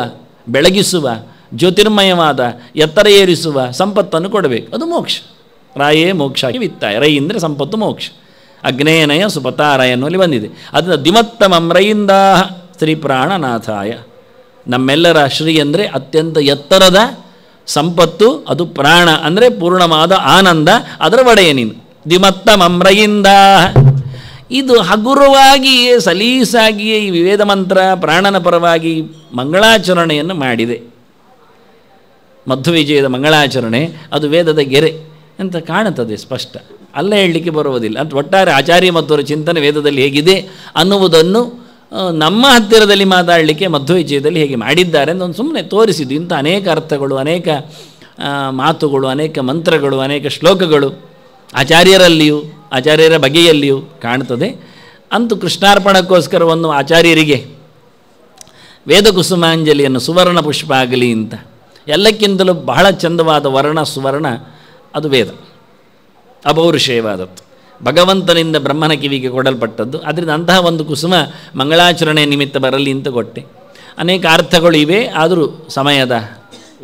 ಬೆಳಗಿಸುವ ಜ್ಯೋತಿರ್ಮಯವಾದ ಎತ್ತರ ಏರಿಸುವ ಸಂಪತ್ತನ್ನು ಕೊಡಬೇಕು ಅದು ಮೋಕ್ಷ ರಾಯೇ ಮೋಕ್ಷ ವಿತ್ತಾಯ ರೈ ಅಂದರೆ ಸಂಪತ್ತು ಮೋಕ್ಷ ಅಗ್ನೇನಯ ಸುಪತಾರಾಯ ಅನ್ನುವಲ್ಲಿ ಬಂದಿದೆ ಅದನ್ನು ದಿಮತ್ತಮಂ ರೈಯಿಂದ ಶ್ರೀ ಪ್ರಾಣನಾಥಾಯ ನಮ್ಮೆಲ್ಲರ ಶ್ರೀ ಅಂದರೆ ಅತ್ಯಂತ ಎತ್ತರದ ಸಂಪತ್ತು ಅದು ಪ್ರಾಣ ಅಂದರೆ ಪೂರ್ಣವಾದ ಆನಂದ ಅದರ ಒಡೆಯ ನೀನು ದಿಮತ್ತಮಂ ರೈಯಿಂದ ಇದು ಹಗುರವಾಗಿ ಸಲೀಸಾಗಿಯೇ ಈ ವಿವೇದ ಮಂತ್ರ ಪ್ರಾಣನ ಪರವಾಗಿ ಮಂಗಳಾಚರಣೆಯನ್ನು ಮಾಡಿದೆ ವಿಜಯದ ಮಂಗಳಾಚರಣೆ ಅದು ವೇದದ ಗೆರೆ ಅಂತ ಕಾಣುತ್ತದೆ ಸ್ಪಷ್ಟ ಅಲ್ಲೇ ಹೇಳಲಿಕ್ಕೆ ಬರುವುದಿಲ್ಲ ಅಂತ ಒಟ್ಟಾರೆ ಆಚಾರ್ಯ ಮಧ್ವರ ಚಿಂತನೆ ವೇದದಲ್ಲಿ ಹೇಗಿದೆ ಅನ್ನುವುದನ್ನು ನಮ್ಮ ಹತ್ತಿರದಲ್ಲಿ ಮಾತಾಡಲಿಕ್ಕೆ ವಿಜಯದಲ್ಲಿ ಹೇಗೆ ಮಾಡಿದ್ದಾರೆ ಅಂತ ಒಂದು ಸುಮ್ಮನೆ ತೋರಿಸಿದ್ದು ಇಂಥ ಅನೇಕ ಅರ್ಥಗಳು ಅನೇಕ ಮಾತುಗಳು ಅನೇಕ ಮಂತ್ರಗಳು ಅನೇಕ ಶ್ಲೋಕಗಳು ಆಚಾರ್ಯರಲ್ಲಿಯೂ ಆಚಾರ್ಯರ ಬಗೆಯಲ್ಲಿಯೂ ಕಾಣ್ತದೆ ಅಂತೂ ಕೃಷ್ಣಾರ್ಪಣಕ್ಕೋಸ್ಕರ ಒಂದು ಆಚಾರ್ಯರಿಗೆ ವೇದ ಕುಸುಮಾಂಜಲಿಯನ್ನು ಸುವರ್ಣ ಪುಷ್ಪ ಆಗಲಿ ಅಂತ ಎಲ್ಲಕ್ಕಿಂತಲೂ ಬಹಳ ಚಂದವಾದ ವರ್ಣ ಸುವರ್ಣ ಅದು ವೇದ ಅಪೌರುಷೇಯವಾದದ್ದು ಭಗವಂತನಿಂದ ಬ್ರಹ್ಮನ ಕಿವಿಗೆ ಕೊಡಲ್ಪಟ್ಟದ್ದು ಅದರಿಂದ ಅಂತಹ ಒಂದು ಕುಸುಮ ಮಂಗಳಾಚರಣೆ ನಿಮಿತ್ತ ಬರಲಿ ಅಂತ ಕೊಟ್ಟೆ ಅನೇಕ ಅರ್ಥಗಳು ಇವೆ ಆದರೂ ಸಮಯದ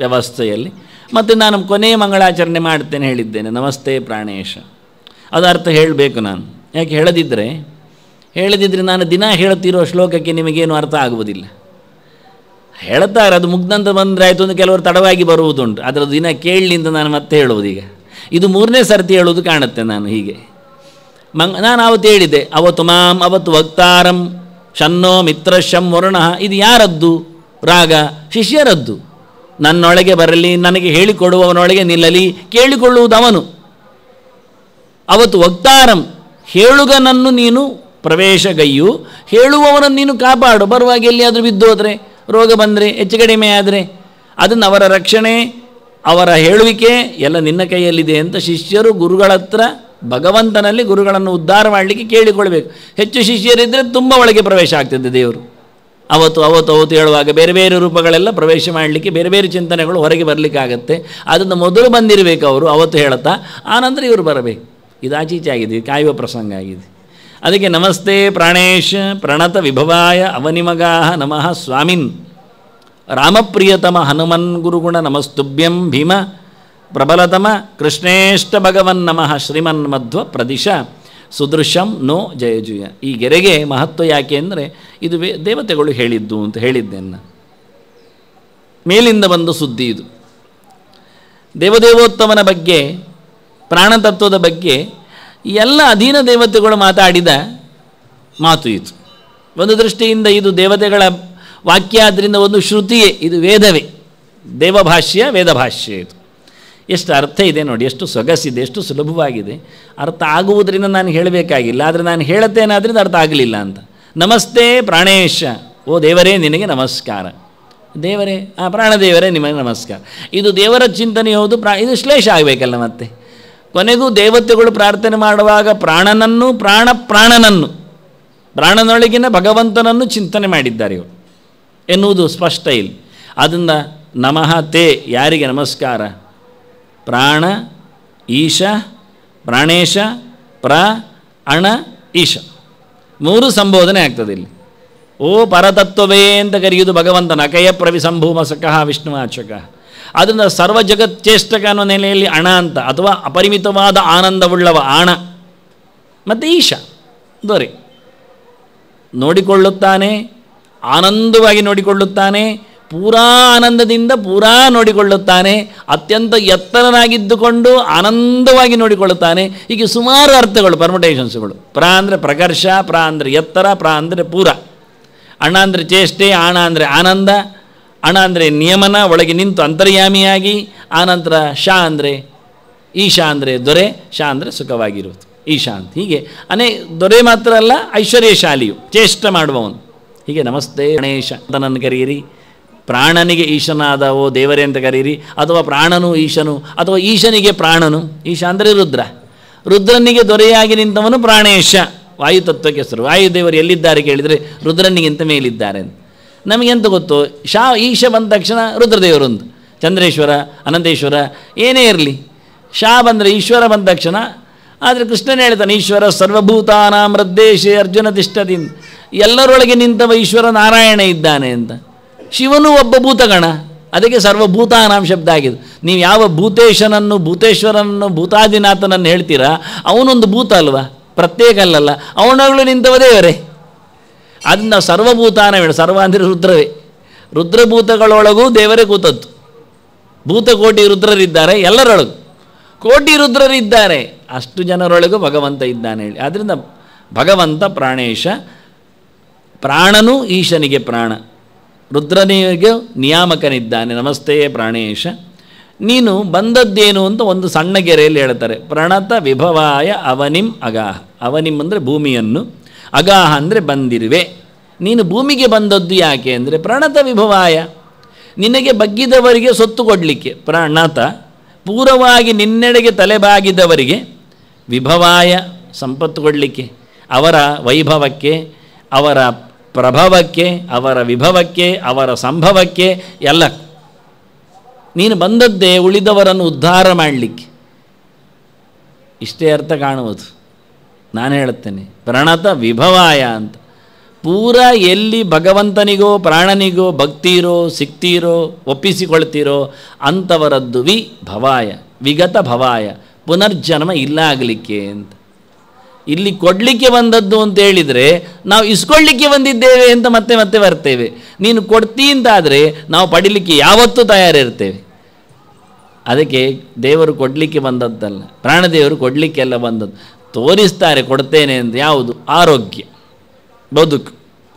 ವ್ಯವಸ್ಥೆಯಲ್ಲಿ ಮತ್ತು ನಾನು ಕೊನೆಯ ಮಂಗಳಾಚರಣೆ ಮಾಡ್ತೇನೆ ಹೇಳಿದ್ದೇನೆ ನಮಸ್ತೆ ಪ್ರಾಣೇಶ ಅದು ಅರ್ಥ ಹೇಳಬೇಕು ನಾನು ಯಾಕೆ ಹೇಳದಿದ್ದರೆ ಹೇಳದಿದ್ದರೆ ನಾನು ದಿನ ಹೇಳ್ತಿರೋ ಶ್ಲೋಕಕ್ಕೆ ನಿಮಗೇನು ಅರ್ಥ ಆಗುವುದಿಲ್ಲ ಹೇಳ್ತಾರೆ ಅದು ಮುಗ್ದಂತ ಬಂದರೆ ಆಯಿತು ಅಂದರೆ ಕೆಲವರು ತಡವಾಗಿ ಬರುವುದುಂಟು ಅದರ ದಿನ ಅಂತ ನಾನು ಮತ್ತೆ ಹೇಳುವುದೀಗ ಇದು ಮೂರನೇ ಸರ್ತಿ ಹೇಳುವುದು ಕಾಣುತ್ತೆ ನಾನು ಹೀಗೆ ಮಂಗ್ ನಾನು ಅವತ್ತು ಹೇಳಿದೆ ಅವತ್ತು ಮಾಂ ಅವತ್ತು ವಕ್ತಾರಂ ಶನ್ನೋ ಮಿತ್ರ ಶಂ ವರುಣ ಇದು ಯಾರದ್ದು ರಾಗ ಶಿಷ್ಯರದ್ದು ನನ್ನೊಳಗೆ ಬರಲಿ ನನಗೆ ಹೇಳಿಕೊಡುವವನೊಳಗೆ ನಿಲ್ಲಲಿ ಕೇಳಿಕೊಳ್ಳುವುದು ಅವನು ಅವತ್ತು ವಕ್ತಾರಂ ಹೇಳುಗನನ್ನು ನೀನು ಪ್ರವೇಶಗೈಯು ಹೇಳುವವರನ್ನು ನೀನು ಕಾಪಾಡು ಬರುವಾಗ ಎಲ್ಲಿಯಾದರೂ ಬಿದ್ದು ಹೋದರೆ ರೋಗ ಬಂದರೆ ಹೆಚ್ಚು ಕಡಿಮೆ ಆದರೆ ಅದನ್ನು ಅವರ ರಕ್ಷಣೆ ಅವರ ಹೇಳುವಿಕೆ ಎಲ್ಲ ನಿನ್ನ ಕೈಯಲ್ಲಿದೆ ಅಂತ ಶಿಷ್ಯರು ಗುರುಗಳ ಹತ್ರ ಭಗವಂತನಲ್ಲಿ ಗುರುಗಳನ್ನು ಉದ್ಧಾರ ಮಾಡಲಿಕ್ಕೆ ಕೇಳಿಕೊಳ್ಬೇಕು ಹೆಚ್ಚು ಶಿಷ್ಯರಿದ್ದರೆ ತುಂಬ ಒಳಗೆ ಪ್ರವೇಶ ಆಗ್ತದೆ ದೇವರು ಅವತ್ತು ಅವತ್ತು ಅವತ್ತು ಹೇಳುವಾಗ ಬೇರೆ ಬೇರೆ ರೂಪಗಳೆಲ್ಲ ಪ್ರವೇಶ ಮಾಡಲಿಕ್ಕೆ ಬೇರೆ ಬೇರೆ ಚಿಂತನೆಗಳು ಹೊರಗೆ ಬರಲಿಕ್ಕಾಗತ್ತೆ ಅದನ್ನು ಮೊದಲು ಬಂದಿರಬೇಕು ಅವರು ಅವತ್ತು ಹೇಳುತ್ತಾ ಆನಂತರ ಇವರು ಬರಬೇಕು ಇದು ಆಗಿದೆ ಕಾಯುವ ಪ್ರಸಂಗ ಆಗಿದೆ ಅದಕ್ಕೆ ನಮಸ್ತೆ ಪ್ರಾಣೇಶ ಪ್ರಣತ ವಿಭವಾಯ ಅವನಿಮಗಾ ನಮಃ ಸ್ವಾಮಿನ್ ರಾಮಪ್ರಿಯತಮ ಹನುಮನ್ ಗುರುಗುಣ ನಮಸ್ತುಭ್ಯಂ ಭೀಮ ಪ್ರಬಲತಮ ಕೃಷ್ಣೇಷ್ಟ ಭಗವನ್ ನಮಃ ಶ್ರೀಮನ್ ಮಧ್ವ ಪ್ರದಿಶ ಸುದೃಶಂ ನೋ ಜಯ ಜುಯ ಈ ಗೆರೆಗೆ ಮಹತ್ವ ಯಾಕೆ ಅಂದರೆ ಇದು ದೇವತೆಗಳು ಹೇಳಿದ್ದು ಅಂತ ಹೇಳಿದ್ದೆನ್ನ ಮೇಲಿಂದ ಬಂದ ಸುದ್ದಿ ಇದು ದೇವದೇವೋತ್ತಮನ ಬಗ್ಗೆ ಪ್ರಾಣತತ್ವದ ಬಗ್ಗೆ ಎಲ್ಲ ಅಧೀನ ದೇವತೆಗಳು ಮಾತಾಡಿದ ಮಾತು ಇತ್ತು ಒಂದು ದೃಷ್ಟಿಯಿಂದ ಇದು ದೇವತೆಗಳ ವಾಕ್ಯ ಆದ್ದರಿಂದ ಒಂದು ಶ್ರುತಿಯೇ ಇದು ವೇದವೇ ದೇವಭಾಷ್ಯ ವೇದಭಾಷ್ಯ ಇದು ಎಷ್ಟು ಅರ್ಥ ಇದೆ ನೋಡಿ ಎಷ್ಟು ಸೊಗಸಿದೆ ಎಷ್ಟು ಸುಲಭವಾಗಿದೆ ಅರ್ಥ ಆಗುವುದರಿಂದ ನಾನು ಹೇಳಬೇಕಾಗಿಲ್ಲ ಆದರೆ ನಾನು ಆದ್ದರಿಂದ ಅರ್ಥ ಆಗಲಿಲ್ಲ ಅಂತ ನಮಸ್ತೆ ಪ್ರಾಣೇಶ ಓ ದೇವರೇ ನಿನಗೆ ನಮಸ್ಕಾರ ದೇವರೇ ಆ ಪ್ರಾಣದೇವರೇ ನಿಮಗೆ ನಮಸ್ಕಾರ ಇದು ದೇವರ ಚಿಂತನೆ ಹೌದು ಪ್ರಾ ಇದು ಶ್ಲೇಷ ಆಗಬೇಕಲ್ಲ ಮತ್ತೆ ಕೊನೆಗೂ ದೇವತೆಗಳು ಪ್ರಾರ್ಥನೆ ಮಾಡುವಾಗ ಪ್ರಾಣನನ್ನು ಪ್ರಾಣ ಪ್ರಾಣನನ್ನು ಪ್ರಾಣನೊಳಗಿನ ಭಗವಂತನನ್ನು ಚಿಂತನೆ ಮಾಡಿದ್ದಾರೆ ಇವರು ಎನ್ನುವುದು ಸ್ಪಷ್ಟ ಇಲ್ಲಿ ಆದ್ದರಿಂದ ನಮಃ ತೇ ಯಾರಿಗೆ ನಮಸ್ಕಾರ ಪ್ರಾಣ ಈಶ ಪ್ರಾಣೇಶ ಪ್ರ ಅಣ ಈಶ ಮೂರು ಸಂಬೋಧನೆ ಆಗ್ತದೆ ಇಲ್ಲಿ ಓ ಪರತತ್ವವೇ ಅಂತ ಕರೆಯುವುದು ಭಗವಂತನ ಅಕಯ ಪ್ರವಿ ಸಕಃ ವಿಷ್ಣು ಅದನ್ನು ಸರ್ವ ಜಗಚ್ಚೇಷ್ಟಕ ಅನ್ನೋ ನೆಲೆಯಲ್ಲಿ ಅಣ ಅಂತ ಅಥವಾ ಅಪರಿಮಿತವಾದ ಆನಂದವುಳ್ಳವ ಆಣ ಮತ್ತು ಈಶ ದೊರೆ ನೋಡಿಕೊಳ್ಳುತ್ತಾನೆ ಆನಂದವಾಗಿ ನೋಡಿಕೊಳ್ಳುತ್ತಾನೆ ಪೂರಾ ಆನಂದದಿಂದ ಪೂರಾ ನೋಡಿಕೊಳ್ಳುತ್ತಾನೆ ಅತ್ಯಂತ ಎತ್ತರನಾಗಿದ್ದುಕೊಂಡು ಆನಂದವಾಗಿ ನೋಡಿಕೊಳ್ಳುತ್ತಾನೆ ಹೀಗೆ ಸುಮಾರು ಅರ್ಥಗಳು ಪರ್ಮಟೇಷನ್ಸ್ಗಳು ಪ್ರಾ ಅಂದರೆ ಪ್ರಕರ್ಷ ಪ್ರಾ ಅಂದರೆ ಎತ್ತರ ಪ್ರಾ ಅಂದರೆ ಪೂರ ಅಣ್ಣ ಅಂದರೆ ಚೇಷ್ಟೆ ಆಣ ಅಂದರೆ ಆನಂದ ಅಣ ಅಂದರೆ ನಿಯಮನ ಒಳಗೆ ನಿಂತು ಅಂತರ್ಯಾಮಿಯಾಗಿ ಆನಂತರ ಶಾ ಅಂದರೆ ಈಶಾ ಅಂದರೆ ದೊರೆ ಶಾ ಅಂದರೆ ಸುಖವಾಗಿರುವುದು ಈಶಾ ಅಂತ ಹೀಗೆ ಅನೇ ದೊರೆ ಮಾತ್ರ ಅಲ್ಲ ಐಶ್ವರ್ಯಶಾಲಿಯು ಚೇಷ್ಟ ಮಾಡುವವನು ಹೀಗೆ ನಮಸ್ತೆ ಗಣೇಶ ಅಂತನನ್ನು ಕರೆಯಿರಿ ಪ್ರಾಣನಿಗೆ ಈಶನಾದ ಓ ದೇವರೇ ಅಂತ ಕರೀರಿ ಅಥವಾ ಪ್ರಾಣನು ಈಶನು ಅಥವಾ ಈಶನಿಗೆ ಪ್ರಾಣನು ಈಶಾ ಅಂದರೆ ರುದ್ರ ರುದ್ರನಿಗೆ ದೊರೆಯಾಗಿ ನಿಂತವನು ಪ್ರಾಣೇಶ ವಾಯುತತ್ವಕ್ಕೆ ಹೆಸರು ವಾಯುದೇವರು ಎಲ್ಲಿದ್ದಾರೆ ಕೇಳಿದರೆ ರುದ್ರನಿಗಿಂತ ಮೇಲಿದ್ದಾರೆ ಅಂತ ನಮಗೆಂತ ಗೊತ್ತು ಶಾ ಈಶ ಬಂದ ತಕ್ಷಣ ರುದ್ರದೇವರು ಚಂದ್ರೇಶ್ವರ ಅನಂತೇಶ್ವರ ಏನೇ ಇರಲಿ ಶಾ ಬಂದರೆ ಈಶ್ವರ ಬಂದ ತಕ್ಷಣ ಆದರೆ ಕೃಷ್ಣನೇ ಹೇಳ್ತಾನೆ ಈಶ್ವರ ಸರ್ವಭೂತಾನಾಂ ಹೃದ್ದೇಶೆ ಅರ್ಜುನ ತಿಷ್ಟದಿಂದ ಎಲ್ಲರೊಳಗೆ ನಿಂತವ ಈಶ್ವರ ನಾರಾಯಣ ಇದ್ದಾನೆ ಅಂತ ಶಿವನು ಒಬ್ಬ ಭೂತಗಣ ಅದಕ್ಕೆ ಸರ್ವಭೂತಾನಾಂ ಶಬ್ದ ಆಗಿದೆ ನೀವು ಯಾವ ಭೂತೇಶನನ್ನು ಭೂತೇಶ್ವರನನ್ನು ಭೂತಾದಿನಾಥನನ್ನು ಹೇಳ್ತೀರಾ ಅವನೊಂದು ಭೂತ ಅಲ್ವಾ ಪ್ರತ್ಯೇಕ ಅಲ್ಲಲ್ಲ ಅವನಗಳು ನಿಂತವ ದೇವರೇ ಅದನ್ನ ಸರ್ವಭೂತಾನವೇಣ ಸರ್ವ ಅಂದರೆ ರುದ್ರವೇ ರುದ್ರಭೂತಗಳೊಳಗೂ ದೇವರೇ ಕೂತದ್ದು ಭೂತಕೋಟಿ ರುದ್ರರಿದ್ದಾರೆ ಎಲ್ಲರೊಳಗೂ ಕೋಟಿ ರುದ್ರರಿದ್ದಾರೆ ಅಷ್ಟು ಜನರೊಳಗೂ ಭಗವಂತ ಇದ್ದಾನೆ ಹೇಳಿ ಆದ್ದರಿಂದ ಭಗವಂತ ಪ್ರಾಣೇಶ ಪ್ರಾಣನೂ ಈಶನಿಗೆ ಪ್ರಾಣ ರುದ್ರನಿಗೆ ನಿಯಾಮಕನಿದ್ದಾನೆ ನಮಸ್ತೆಯೇ ಪ್ರಾಣೇಶ ನೀನು ಬಂದದ್ದೇನು ಅಂತ ಒಂದು ಸಣ್ಣ ಗೆರೆಯಲ್ಲಿ ಹೇಳ್ತಾರೆ ಪ್ರಣತ ವಿಭವಾಯ ಅವನಿಂ ಅಗಾಹ ಅವನಿಂ ಅಂದರೆ ಭೂಮಿಯನ್ನು ಅಗಾಹ ಅಂದರೆ ಬಂದಿರುವೆ ನೀನು ಭೂಮಿಗೆ ಬಂದದ್ದು ಯಾಕೆ ಅಂದರೆ ಪ್ರಣತ ವಿಭವಾಯ ನಿನಗೆ ಬಗ್ಗಿದವರಿಗೆ ಸೊತ್ತು ಕೊಡಲಿಕ್ಕೆ ಪ್ರಣತ ಪೂರವಾಗಿ ನಿನ್ನೆಡೆಗೆ ತಲೆಬಾಗಿದವರಿಗೆ ವಿಭವಾಯ ಸಂಪತ್ತು ಕೊಡಲಿಕ್ಕೆ ಅವರ ವೈಭವಕ್ಕೆ ಅವರ ಪ್ರಭಾವಕ್ಕೆ ಅವರ ವಿಭವಕ್ಕೆ ಅವರ ಸಂಭವಕ್ಕೆ ಎಲ್ಲ ನೀನು ಬಂದದ್ದೇ ಉಳಿದವರನ್ನು ಉದ್ಧಾರ ಮಾಡಲಿಕ್ಕೆ ಇಷ್ಟೇ ಅರ್ಥ ಕಾಣುವುದು ನಾನು ಹೇಳುತ್ತೇನೆ ಪ್ರಣತ ವಿಭವಾಯ ಅಂತ ಪೂರ ಎಲ್ಲಿ ಭಗವಂತನಿಗೋ ಪ್ರಾಣನಿಗೋ ಭಕ್ತಿರೋ ಸಿಕ್ತೀರೋ ಒಪ್ಪಿಸಿಕೊಳ್ತೀರೋ ಅಂಥವರದ್ದು ವಿ ಭವಾಯ ವಿಗತ ಭವಾಯ ಪುನರ್ಜನ್ಮ ಇಲ್ಲ ಆಗಲಿಕ್ಕೆ ಅಂತ ಇಲ್ಲಿ ಕೊಡಲಿಕ್ಕೆ ಬಂದದ್ದು ಅಂತ ಹೇಳಿದರೆ ನಾವು ಇಸ್ಕೊಳ್ಳಿಕ್ಕೆ ಬಂದಿದ್ದೇವೆ ಅಂತ ಮತ್ತೆ ಮತ್ತೆ ಬರ್ತೇವೆ ನೀನು ಕೊಡ್ತೀ ಅಂತಾದರೆ ನಾವು ಪಡಿಲಿಕ್ಕೆ ಯಾವತ್ತೂ ತಯಾರಿರ್ತೇವೆ ಅದಕ್ಕೆ ದೇವರು ಕೊಡಲಿಕ್ಕೆ ಬಂದದ್ದಲ್ಲ ಪ್ರಾಣದೇವರು ಕೊಡಲಿಕ್ಕೆಲ್ಲ ಬಂದದ್ದು ತೋರಿಸ್ತಾರೆ ಕೊಡ್ತೇನೆ ಅಂತ ಯಾವುದು ಆರೋಗ್ಯ ಬದುಕು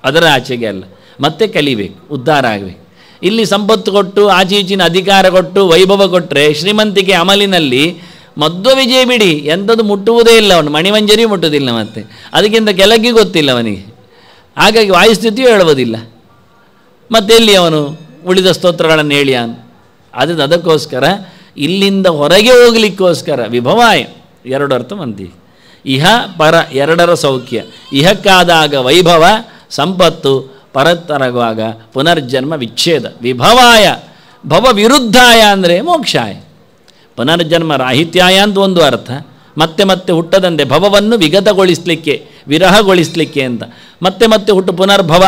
ಅದರ ಆಚೆಗೆ ಅಲ್ಲ ಮತ್ತೆ ಕಲಿಬೇಕು ಉದ್ಧಾರ ಆಗಬೇಕು ಇಲ್ಲಿ ಸಂಪತ್ತು ಕೊಟ್ಟು ಆಚೆ ಈಚಿನ ಅಧಿಕಾರ ಕೊಟ್ಟು ವೈಭವ ಕೊಟ್ಟರೆ ಶ್ರೀಮಂತಿಕೆ ಅಮಲಿನಲ್ಲಿ ಮದ್ದು ವಿಜಯ ಬಿಡಿ ಎಂಥದ್ದು ಮುಟ್ಟುವುದೇ ಇಲ್ಲ ಅವನು ಮಣಿಮಂಜರಿ ಮುಟ್ಟುವುದಿಲ್ಲ ಮತ್ತೆ ಅದಕ್ಕಿಂತ ಕೆಳಗೆ ಗೊತ್ತಿಲ್ಲ ಅವನಿಗೆ ಹಾಗಾಗಿ ವಾಯುಸ್ಥಿತಿಯೂ ಹೇಳುವುದಿಲ್ಲ ಮತ್ತೆ ಎಲ್ಲಿ ಅವನು ಉಳಿದ ಸ್ತೋತ್ರಗಳನ್ನು ಹೇಳಿ ಅದು ಅದಕ್ಕೋಸ್ಕರ ಇಲ್ಲಿಂದ ಹೊರಗೆ ಹೋಗಲಿಕ್ಕೋಸ್ಕರ ವಿಭವಾಯ ಎರಡು ಅರ್ಥ ಮಂದಿ ಇಹ ಪರ ಎರಡರ ಸೌಖ್ಯ ಇಹಕ್ಕಾದಾಗ ವೈಭವ ಸಂಪತ್ತು ಪರತರಗುವಾಗ ಪುನರ್ಜನ್ಮ ವಿಚ್ಛೇದ ವಿಭವಾಯ ಭವ ವಿರುದ್ಧಾಯ ಅಂದರೆ ಮೋಕ್ಷಾಯ ಪುನರ್ಜನ್ಮ ರಾಹಿತ್ಯಾಯ ಅಂತ ಒಂದು ಅರ್ಥ ಮತ್ತೆ ಮತ್ತೆ ಹುಟ್ಟದಂತೆ ಭವವನ್ನು ವಿಗತಗೊಳಿಸಲಿಕ್ಕೆ ವಿರಹಗೊಳಿಸಲಿಕ್ಕೆ ಅಂತ ಮತ್ತೆ ಮತ್ತೆ ಹುಟ್ಟು ಪುನರ್ಭವ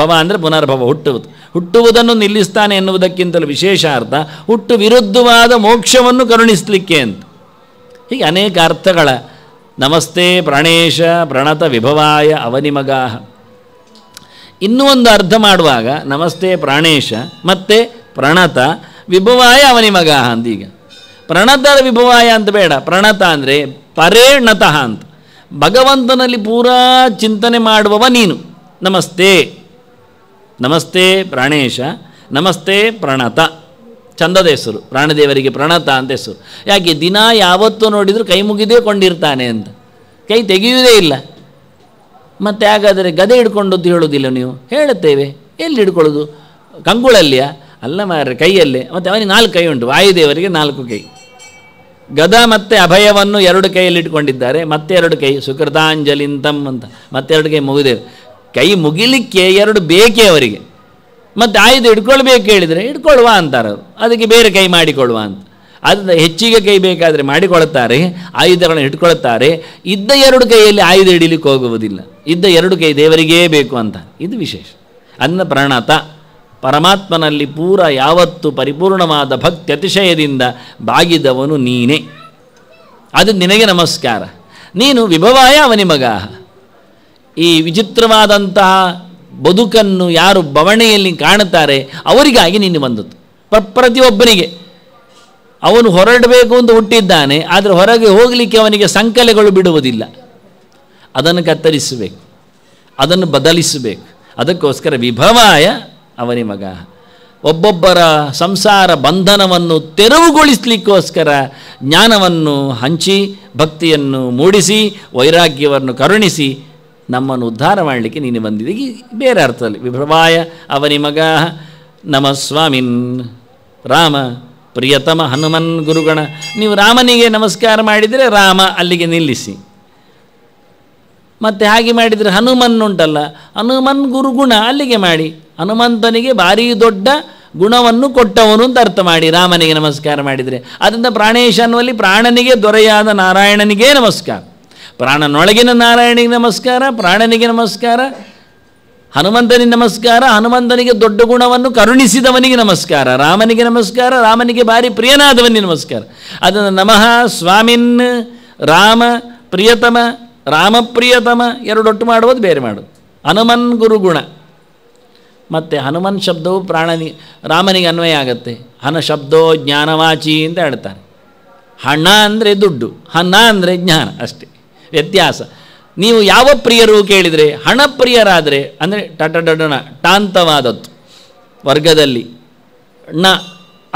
ಭವ ಅಂದರೆ ಪುನರ್ಭವ ಹುಟ್ಟುವುದು ಹುಟ್ಟುವುದನ್ನು ನಿಲ್ಲಿಸ್ತಾನೆ ಎನ್ನುವುದಕ್ಕಿಂತಲೂ ವಿಶೇಷ ಅರ್ಥ ಹುಟ್ಟು ವಿರುದ್ಧವಾದ ಮೋಕ್ಷವನ್ನು ಕರುಣಿಸಲಿಕ್ಕೆ ಅಂತ ಹೀಗೆ ಅನೇಕ ಅರ್ಥಗಳ ನಮಸ್ತೆ ಪ್ರಣೇಶ ಪ್ರಣತ ವಿಭವಾಯ ಅವನಿಮಗಾ ಇನ್ನೂ ಒಂದು ಅರ್ಥ ಮಾಡುವಾಗ ನಮಸ್ತೆ ಪ್ರಾಣೇಶ ಮತ್ತೆ ಪ್ರಣತ ವಿಭವಾಯ ಅವನಿಮಗ ಈಗ ಪ್ರಣತ ವಿಭವಾಯ ಅಂತ ಬೇಡ ಪ್ರಣತ ಅಂದರೆ ಪರೇಣತಃ ಅಂತ ಭಗವಂತನಲ್ಲಿ ಪೂರಾ ಚಿಂತನೆ ಮಾಡುವವ ನೀನು ನಮಸ್ತೆ ನಮಸ್ತೆ ಪ್ರಾಣೇಶ ನಮಸ್ತೆ ಪ್ರಣತ ಚಂದದ ಹೆಸರು ಪ್ರಾಣದೇವರಿಗೆ ಪ್ರಣತ ಅಂತ ಹೆಸರು ಯಾಕೆ ದಿನ ಯಾವತ್ತೂ ನೋಡಿದರೂ ಕೈ ಮುಗಿದೇ ಕೊಂಡಿರ್ತಾನೆ ಅಂತ ಕೈ ತೆಗೆಯುವುದೇ ಇಲ್ಲ ಮತ್ತೆ ಹಾಗಾದರೆ ಗದೆ ಹಿಡ್ಕೊಂಡು ಹೇಳೋದಿಲ್ಲ ನೀವು ಹೇಳುತ್ತೇವೆ ಎಲ್ಲಿ ಹಿಡ್ಕೊಳ್ಳೋದು ಕಂಗುಳಲ್ಲಿಯ ಅಲ್ಲ ಮಾರ್ರೆ ಕೈಯಲ್ಲೇ ಮತ್ತು ಅವನಿಗೆ ನಾಲ್ಕು ಕೈ ಉಂಟು ವಾಯುದೇವರಿಗೆ ನಾಲ್ಕು ಕೈ ಗದ ಮತ್ತೆ ಅಭಯವನ್ನು ಎರಡು ಕೈಯಲ್ಲಿ ಇಟ್ಕೊಂಡಿದ್ದಾರೆ ಮತ್ತೆ ಎರಡು ಕೈ ಸುಕೃತಾಂಜಲಿಂತಮ್ ಅಂತ ಮತ್ತೆರಡು ಕೈ ಮುಗಿದೇವೆ ಕೈ ಮುಗಿಲಿಕ್ಕೆ ಎರಡು ಬೇಕೇ ಅವರಿಗೆ ಮತ್ತು ಆಯುಧ ಹಿಡ್ಕೊಳ್ಬೇಕು ಹೇಳಿದರೆ ಹಿಡ್ಕೊಳ್ಳುವ ಅಂತಾರೆ ಅದಕ್ಕೆ ಬೇರೆ ಕೈ ಮಾಡಿಕೊಳ್ಳುವ ಅಂತ ಅದನ್ನು ಹೆಚ್ಚಿಗೆ ಕೈ ಬೇಕಾದರೆ ಮಾಡಿಕೊಳ್ಳುತ್ತಾರೆ ಆಯುಧಗಳನ್ನು ಹಿಡ್ಕೊಳ್ತಾರೆ ಇದ್ದ ಎರಡು ಕೈಯಲ್ಲಿ ಆಯುಧ ಹಿಡಿಲಿಕ್ಕೆ ಹೋಗುವುದಿಲ್ಲ ಇದ್ದ ಎರಡು ಕೈ ದೇವರಿಗೇ ಬೇಕು ಅಂತ ಇದು ವಿಶೇಷ ಅನ್ನ ಪ್ರಣತ ಪರಮಾತ್ಮನಲ್ಲಿ ಪೂರ ಯಾವತ್ತು ಪರಿಪೂರ್ಣವಾದ ಭಕ್ತಿ ಅತಿಶಯದಿಂದ ಬಾಗಿದವನು ನೀನೇ ಅದು ನಿನಗೆ ನಮಸ್ಕಾರ ನೀನು ವಿಭವಾಯ ಅವನಿಮಗ ಈ ವಿಚಿತ್ರವಾದಂತಹ ಬದುಕನ್ನು ಯಾರು ಬವಣೆಯಲ್ಲಿ ಕಾಣುತ್ತಾರೆ ಅವರಿಗಾಗಿ ನಿನ್ನೆ ಬಂದದ್ದು ಪ್ರತಿಯೊಬ್ಬನಿಗೆ ಅವನು ಹೊರಡಬೇಕು ಅಂತ ಹುಟ್ಟಿದ್ದಾನೆ ಆದರೆ ಹೊರಗೆ ಹೋಗಲಿಕ್ಕೆ ಅವನಿಗೆ ಸಂಕಲೆಗಳು ಬಿಡುವುದಿಲ್ಲ ಅದನ್ನು ಕತ್ತರಿಸಬೇಕು ಅದನ್ನು ಬದಲಿಸಬೇಕು ಅದಕ್ಕೋಸ್ಕರ ವಿಭವಾಯ ಅವನಿ ಮಗ ಒಬ್ಬೊಬ್ಬರ ಸಂಸಾರ ಬಂಧನವನ್ನು ತೆರವುಗೊಳಿಸಲಿಕ್ಕೋಸ್ಕರ ಜ್ಞಾನವನ್ನು ಹಂಚಿ ಭಕ್ತಿಯನ್ನು ಮೂಡಿಸಿ ವೈರಾಗ್ಯವನ್ನು ಕರುಣಿಸಿ ನಮ್ಮನ್ನು ಉದ್ಧಾರ ಮಾಡಲಿಕ್ಕೆ ನೀನು ಬಂದಿದೆ ಈ ಬೇರೆ ಅರ್ಥದಲ್ಲಿ ವಿಭ್ರವಾಯ ಅವನಿ ಮಗ ನಮ ರಾಮ ಪ್ರಿಯತಮ ಹನುಮನ್ ಗುರುಗಣ ನೀವು ರಾಮನಿಗೆ ನಮಸ್ಕಾರ ಮಾಡಿದರೆ ರಾಮ ಅಲ್ಲಿಗೆ ನಿಲ್ಲಿಸಿ ಮತ್ತು ಹಾಗೆ ಮಾಡಿದರೆ ಹನುಮನ್ ಉಂಟಲ್ಲ ಹನುಮನ್ ಗುರುಗುಣ ಅಲ್ಲಿಗೆ ಮಾಡಿ ಹನುಮಂತನಿಗೆ ಭಾರೀ ದೊಡ್ಡ ಗುಣವನ್ನು ಕೊಟ್ಟವನು ಅಂತ ಅರ್ಥ ಮಾಡಿ ರಾಮನಿಗೆ ನಮಸ್ಕಾರ ಮಾಡಿದರೆ ಅದರಿಂದ ಪ್ರಾಣೇಶ ಅನ್ನುವಲ್ಲಿ ಪ್ರಾಣನಿಗೆ ದೊರೆಯಾದ ನಾರಾಯಣನಿಗೆ ನಮಸ್ಕಾರ ಪ್ರಾಣನೊಳಗಿನ ನಾರಾಯಣಿಗೆ ನಮಸ್ಕಾರ ಪ್ರಾಣನಿಗೆ ನಮಸ್ಕಾರ ಹನುಮಂತನಿಗೆ ನಮಸ್ಕಾರ ಹನುಮಂತನಿಗೆ ದೊಡ್ಡ ಗುಣವನ್ನು ಕರುಣಿಸಿದವನಿಗೆ ನಮಸ್ಕಾರ ರಾಮನಿಗೆ ನಮಸ್ಕಾರ ರಾಮನಿಗೆ ಭಾರಿ ಪ್ರಿಯನಾದವನಿಗೆ ನಮಸ್ಕಾರ ಅದನ್ನು ನಮಃ ಸ್ವಾಮಿನ್ ರಾಮ ಪ್ರಿಯತಮ ರಾಮ ಪ್ರಿಯತಮ ಎರಡೊಟ್ಟು ಮಾಡುವುದು ಬೇರೆ ಮಾಡೋದು ಹನುಮನ್ ಗುರುಗುಣ ಮತ್ತು ಹನುಮನ್ ಶಬ್ದವು ಪ್ರಾಣನಿ ರಾಮನಿಗೆ ಅನ್ವಯ ಆಗುತ್ತೆ ಹನ ಶಬ್ದೋ ಜ್ಞಾನವಾಚಿ ಅಂತ ಹೇಳ್ತಾರೆ ಹಣ ಅಂದರೆ ದುಡ್ಡು ಹಣ ಅಂದರೆ ಜ್ಞಾನ ಅಷ್ಟೇ ವ್ಯತ್ಯಾಸ ನೀವು ಯಾವ ಪ್ರಿಯರು ಕೇಳಿದರೆ ಹಣ ಪ್ರಿಯರಾದರೆ ಅಂದರೆ ಟಟಡಣ ಟಾಂತವಾದದ್ದು ವರ್ಗದಲ್ಲಿ ಣ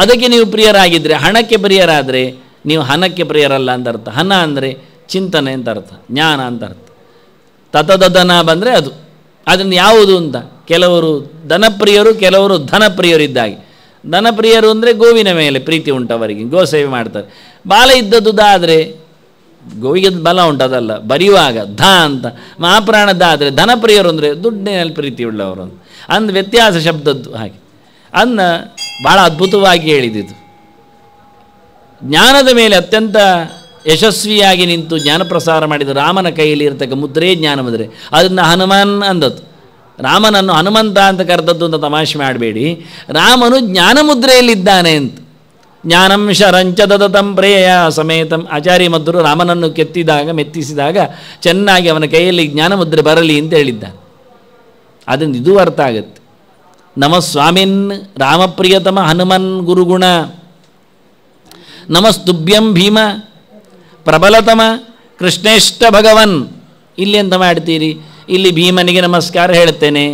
ಅದಕ್ಕೆ ನೀವು ಪ್ರಿಯರಾಗಿದ್ದರೆ ಹಣಕ್ಕೆ ಪ್ರಿಯರಾದರೆ ನೀವು ಹಣಕ್ಕೆ ಪ್ರಿಯರಲ್ಲ ಅಂತ ಅರ್ಥ ಹಣ ಅಂದರೆ ಚಿಂತನೆ ಅಂತ ಅರ್ಥ ಜ್ಞಾನ ಅಂತ ಅರ್ಥ ತತದನ ಬಂದರೆ ಅದು ಅದನ್ನು ಯಾವುದು ಅಂತ ಕೆಲವರು ಧನಪ್ರಿಯರು ಕೆಲವರು ಧನಪ್ರಿಯರಿದ್ದಾಗಿ ಧನಪ್ರಿಯರು ಅಂದರೆ ಗೋವಿನ ಮೇಲೆ ಪ್ರೀತಿ ಉಂಟವರಿಗೆ ಗೋ ಸೇವೆ ಮಾಡ್ತಾರೆ ಬಾಲ ಇದ್ದದ್ದುದಾದರೆ ಗೋವಿಗೆ ಬಲ ಉಂಟು ಅದಲ್ಲ ಬರೆಯುವಾಗ ಧ ಅಂತ ಮಹಾಪ್ರಾಣದ ಆದರೆ ಧನಪ್ರಿಯರು ಅಂದರೆ ದುಡ್ಡಿನಲ್ಲಿ ಪ್ರೀತಿ ಉಳ್ಳವರು ಅಂದ ವ್ಯತ್ಯಾಸ ಶಬ್ದದ್ದು ಹಾಗೆ ಅನ್ನ ಭಾಳ ಅದ್ಭುತವಾಗಿ ಹೇಳಿದಿದ್ದು ಜ್ಞಾನದ ಮೇಲೆ ಅತ್ಯಂತ ಯಶಸ್ವಿಯಾಗಿ ನಿಂತು ಜ್ಞಾನ ಪ್ರಸಾರ ಮಾಡಿದ ರಾಮನ ಕೈಯಲ್ಲಿ ಇರ್ತಕ್ಕ ಜ್ಞಾನ ಮುದ್ರೆ ಅದನ್ನ ಹನುಮಾನ್ ಅಂದದ್ದು ರಾಮನನ್ನು ಹನುಮಂತ ಅಂತ ಕರೆದದ್ದು ಅಂತ ತಮಾಷೆ ಮಾಡಬೇಡಿ ರಾಮನು ಜ್ಞಾನ ಮುದ್ರೆಯಲ್ಲಿದ್ದಾನೆ ಅಂತ ಜ್ಞಾನಂ ಶರಂಚ ದದತಂ ಪ್ರೇಯ ಸಮೇತಂ ಆಚಾರ್ಯ ಮದ್ರು ರಾಮನನ್ನು ಕೆತ್ತಿದಾಗ ಮೆತ್ತಿಸಿದಾಗ ಚೆನ್ನಾಗಿ ಅವನ ಕೈಯಲ್ಲಿ ಜ್ಞಾನ ಮುದ್ರೆ ಬರಲಿ ಅಂತ ಹೇಳಿದ್ದ ಅದನ್ನು ಇದು ಅರ್ಥ ಆಗುತ್ತೆ ನಮಸ್ವಾಮಿನ್ ರಾಮಪ್ರಿಯತಮ ಹನುಮನ್ ಗುರುಗುಣ ನಮಸ್ತುಭ್ಯಂ ಭೀಮ ಪ್ರಬಲತಮ ಕೃಷ್ಣೇಷ್ಟ ಭಗವನ್ ಇಲ್ಲಿ ಎಂತ ಮಾಡ್ತೀರಿ ಇಲ್ಲಿ ಭೀಮನಿಗೆ ನಮಸ್ಕಾರ ಹೇಳ್ತೇನೆ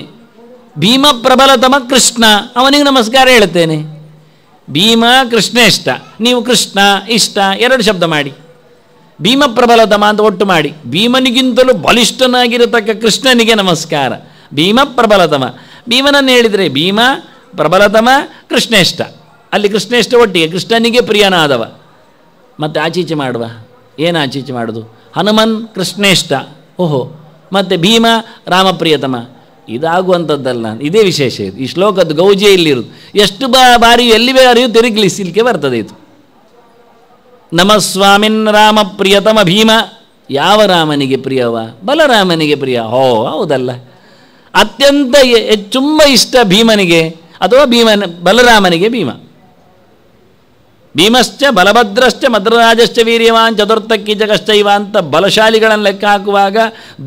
ಭೀಮ ಪ್ರಬಲತಮ ಕೃಷ್ಣ ಅವನಿಗೆ ನಮಸ್ಕಾರ ಹೇಳ್ತೇನೆ ಭೀಮ ಕೃಷ್ಣೇಷ್ಟ ನೀವು ಕೃಷ್ಣ ಇಷ್ಟ ಎರಡು ಶಬ್ದ ಮಾಡಿ ಭೀಮ ಪ್ರಬಲ ದಮ ಅಂತ ಒಟ್ಟು ಮಾಡಿ ಭೀಮನಿಗಿಂತಲೂ ಬಲಿಷ್ಠನಾಗಿರತಕ್ಕ ಕೃಷ್ಣನಿಗೆ ನಮಸ್ಕಾರ ಭೀಮ ಪ್ರಬಲತಮ ಭೀಮನನ್ನು ಹೇಳಿದರೆ ಭೀಮ ಪ್ರಬಲತಮ ಕೃಷ್ಣೇಷ್ಟ ಅಲ್ಲಿ ಕೃಷ್ಣೇಷ್ಟ ಒಟ್ಟಿಗೆ ಕೃಷ್ಣನಿಗೆ ಪ್ರಿಯನಾದವ ಮತ್ತು ಆಚೀಚೆ ಮಾಡುವ ಏನು ಆಚೀಚೆ ಮಾಡೋದು ಹನುಮನ್ ಕೃಷ್ಣೇಷ್ಟ ಓಹೋ ಮತ್ತು ಭೀಮ ರಾಮಪ್ರಿಯತಮ ಇದಾಗುವಂಥದ್ದಲ್ಲ ಇದೇ ವಿಶೇಷ ಇದು ಈ ಶ್ಲೋಕದ ಗೌಜೆ ಇಲ್ಲಿರುದು ಎಷ್ಟು ಬಾರಿ ಎಲ್ಲಿ ಬಾರಿಯೂ ಸಿಲ್ಕೆ ಬರ್ತದೆ ಇದು ನಮಸ್ವಾಮಿನ್ ಸ್ವಾಮಿನ್ ರಾಮ ಪ್ರಿಯತಮ ಭೀಮ ಯಾವ ರಾಮನಿಗೆ ಪ್ರಿಯವ ಬಲರಾಮನಿಗೆ ಪ್ರಿಯ ಹೋ ಹೌದಲ್ಲ ಅತ್ಯಂತ ಹೆಚ್ಚುಂಬ ಇಷ್ಟ ಭೀಮನಿಗೆ ಅಥವಾ ಭೀಮನ ಬಲರಾಮನಿಗೆ ಭೀಮ ಭೀಮಶ್ಚ ಬಲಭದ್ರಶ್ಚ ಮದ್ರರಾಜಶ್ಚ ವೀರ್ಯವಾನ್ ಚತುರ್ಥಕ್ಕಿ ಜಗಶ್ಚೈವ ಅಂತ ಬಲಶಾಲಿಗಳನ್ನು ಲೆಕ್ಕ ಹಾಕುವಾಗ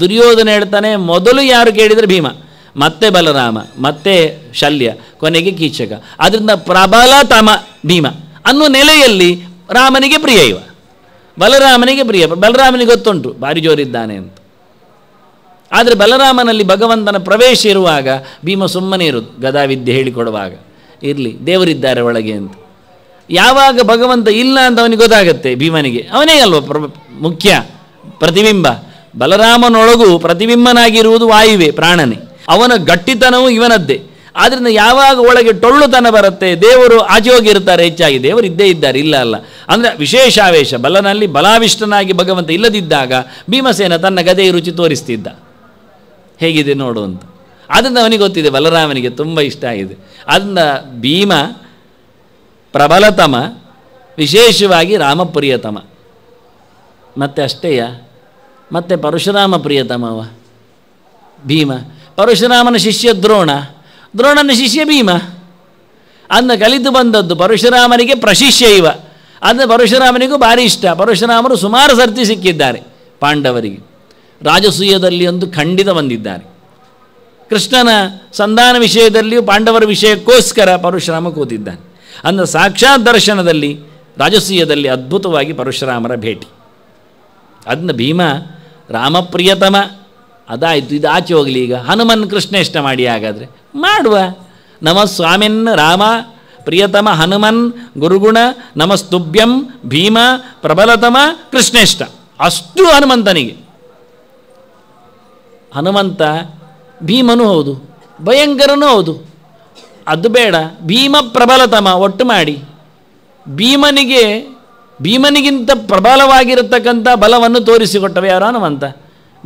ದುರ್ಯೋಧನ ಹೇಳ್ತಾನೆ ಮೊದಲು ಯಾರು ಕೇಳಿದರೆ ಭೀಮ ಮತ್ತೆ ಬಲರಾಮ ಮತ್ತೆ ಶಲ್ಯ ಕೊನೆಗೆ ಕೀಚಕ ಅದರಿಂದ ಪ್ರಬಲ ತಮ ಭೀಮ ಅನ್ನುವ ನೆಲೆಯಲ್ಲಿ ರಾಮನಿಗೆ ಪ್ರಿಯ ಇವ ಬಲರಾಮನಿಗೆ ಪ್ರಿಯ ಬಲರಾಮನಿಗೆ ಗೊತ್ತುಂಟು ಭಾರಿ ಜೋರಿದ್ದಾನೆ ಅಂತ ಆದರೆ ಬಲರಾಮನಲ್ಲಿ ಭಗವಂತನ ಪ್ರವೇಶ ಇರುವಾಗ ಭೀಮ ಸುಮ್ಮನೆ ಇರೋದು ಗದಾವಿದ್ಯೆ ಹೇಳಿಕೊಡುವಾಗ ಇರಲಿ ದೇವರಿದ್ದಾರೆ ಒಳಗೆ ಅಂತ ಯಾವಾಗ ಭಗವಂತ ಇಲ್ಲ ಅಂತ ಅವನಿಗೆ ಗೊತ್ತಾಗುತ್ತೆ ಭೀಮನಿಗೆ ಅವನೇ ಅಲ್ವ ಪ್ರ ಮುಖ್ಯ ಪ್ರತಿಬಿಂಬ ಬಲರಾಮನೊಳಗೂ ಪ್ರತಿಬಿಂಬನಾಗಿರುವುದು ವಾಯುವೆ ಪ್ರಾಣನೇ ಅವನ ಗಟ್ಟಿತನವು ಇವನದ್ದೇ ಆದ್ದರಿಂದ ಯಾವಾಗ ಒಳಗೆ ಟೊಳ್ಳುತನ ಬರುತ್ತೆ ದೇವರು ಆಚೆ ಹೋಗಿರ್ತಾರೆ ಹೆಚ್ಚಾಗಿ ದೇವರು ಇದ್ದೇ ಇದ್ದಾರೆ ಇಲ್ಲ ಅಲ್ಲ ಅಂದರೆ ವಿಶೇಷಾವೇಶ ಬಲನಲ್ಲಿ ಬಲಾವಿಷ್ಟನಾಗಿ ಭಗವಂತ ಇಲ್ಲದಿದ್ದಾಗ ಭೀಮಸೇನ ತನ್ನ ಗದೆಯ ರುಚಿ ತೋರಿಸ್ತಿದ್ದ ಹೇಗಿದೆ ನೋಡು ಅಂತ ಅದನ್ನು ಅವನಿಗೆ ಗೊತ್ತಿದೆ ಬಲರಾಮನಿಗೆ ತುಂಬ ಇಷ್ಟ ಆಗಿದೆ ಅದನ್ನ ಭೀಮ ಪ್ರಬಲತಮ ವಿಶೇಷವಾಗಿ ರಾಮಪ್ರಿಯತಮ ಮತ್ತೆ ಅಷ್ಟೇಯ ಮತ್ತೆ ಪರಶುರಾಮ ಪ್ರಿಯತಮವ ಭೀಮ ಪರಶುರಾಮನ ಶಿಷ್ಯ ದ್ರೋಣ ದ್ರೋಣನ ಶಿಷ್ಯ ಭೀಮ ಅನ್ನ ಕಲಿತು ಬಂದದ್ದು ಪರಶುರಾಮನಿಗೆ ಪ್ರಶಿಷ್ಯ ಇವ ಅಂದರೆ ಪರಶುರಾಮನಿಗೂ ಭಾರಿ ಇಷ್ಟ ಪರಶುರಾಮರು ಸುಮಾರು ಸರ್ತಿ ಸಿಕ್ಕಿದ್ದಾರೆ ಪಾಂಡವರಿಗೆ ರಾಜಸೂಯದಲ್ಲಿ ಒಂದು ಖಂಡಿತ ಬಂದಿದ್ದಾರೆ ಕೃಷ್ಣನ ಸಂಧಾನ ವಿಷಯದಲ್ಲಿಯೂ ಪಾಂಡವರ ವಿಷಯಕ್ಕೋಸ್ಕರ ಪರಶುರಾಮ ಕೂತಿದ್ದಾನೆ ಅಂದ ಸಾಕ್ಷಾತ್ ದರ್ಶನದಲ್ಲಿ ರಾಜಸೂಯದಲ್ಲಿ ಅದ್ಭುತವಾಗಿ ಪರಶುರಾಮರ ಭೇಟಿ ಅದನ್ನ ಭೀಮ ರಾಮಪ್ರಿಯತಮ ಅದಾಯಿತು ಇದು ಆಚೆ ಹೋಗಲಿ ಈಗ ಹನುಮನ್ ಕೃಷ್ಣೇಷ್ಟ ಮಾಡಿ ಹಾಗಾದರೆ ಮಾಡುವ ನಮ ಸ್ವಾಮಿನ್ ರಾಮ ಪ್ರಿಯತಮ ಹನುಮನ್ ಗುರುಗುಣ ನಮಸ್ತುಭ್ಯಂ ಭೀಮ ಪ್ರಬಲತಮ ಕೃಷ್ಣೇಷ್ಟ ಅಷ್ಟು ಹನುಮಂತನಿಗೆ ಹನುಮಂತ ಭೀಮನೂ ಹೌದು ಭಯಂಕರನೂ ಹೌದು ಅದು ಬೇಡ ಭೀಮ ಪ್ರಬಲತಮ ಒಟ್ಟು ಮಾಡಿ ಭೀಮನಿಗೆ ಭೀಮನಿಗಿಂತ ಪ್ರಬಲವಾಗಿರತಕ್ಕಂಥ ಬಲವನ್ನು ತೋರಿಸಿಕೊಟ್ಟವೆ ಯಾರು ಹನುಮಂತ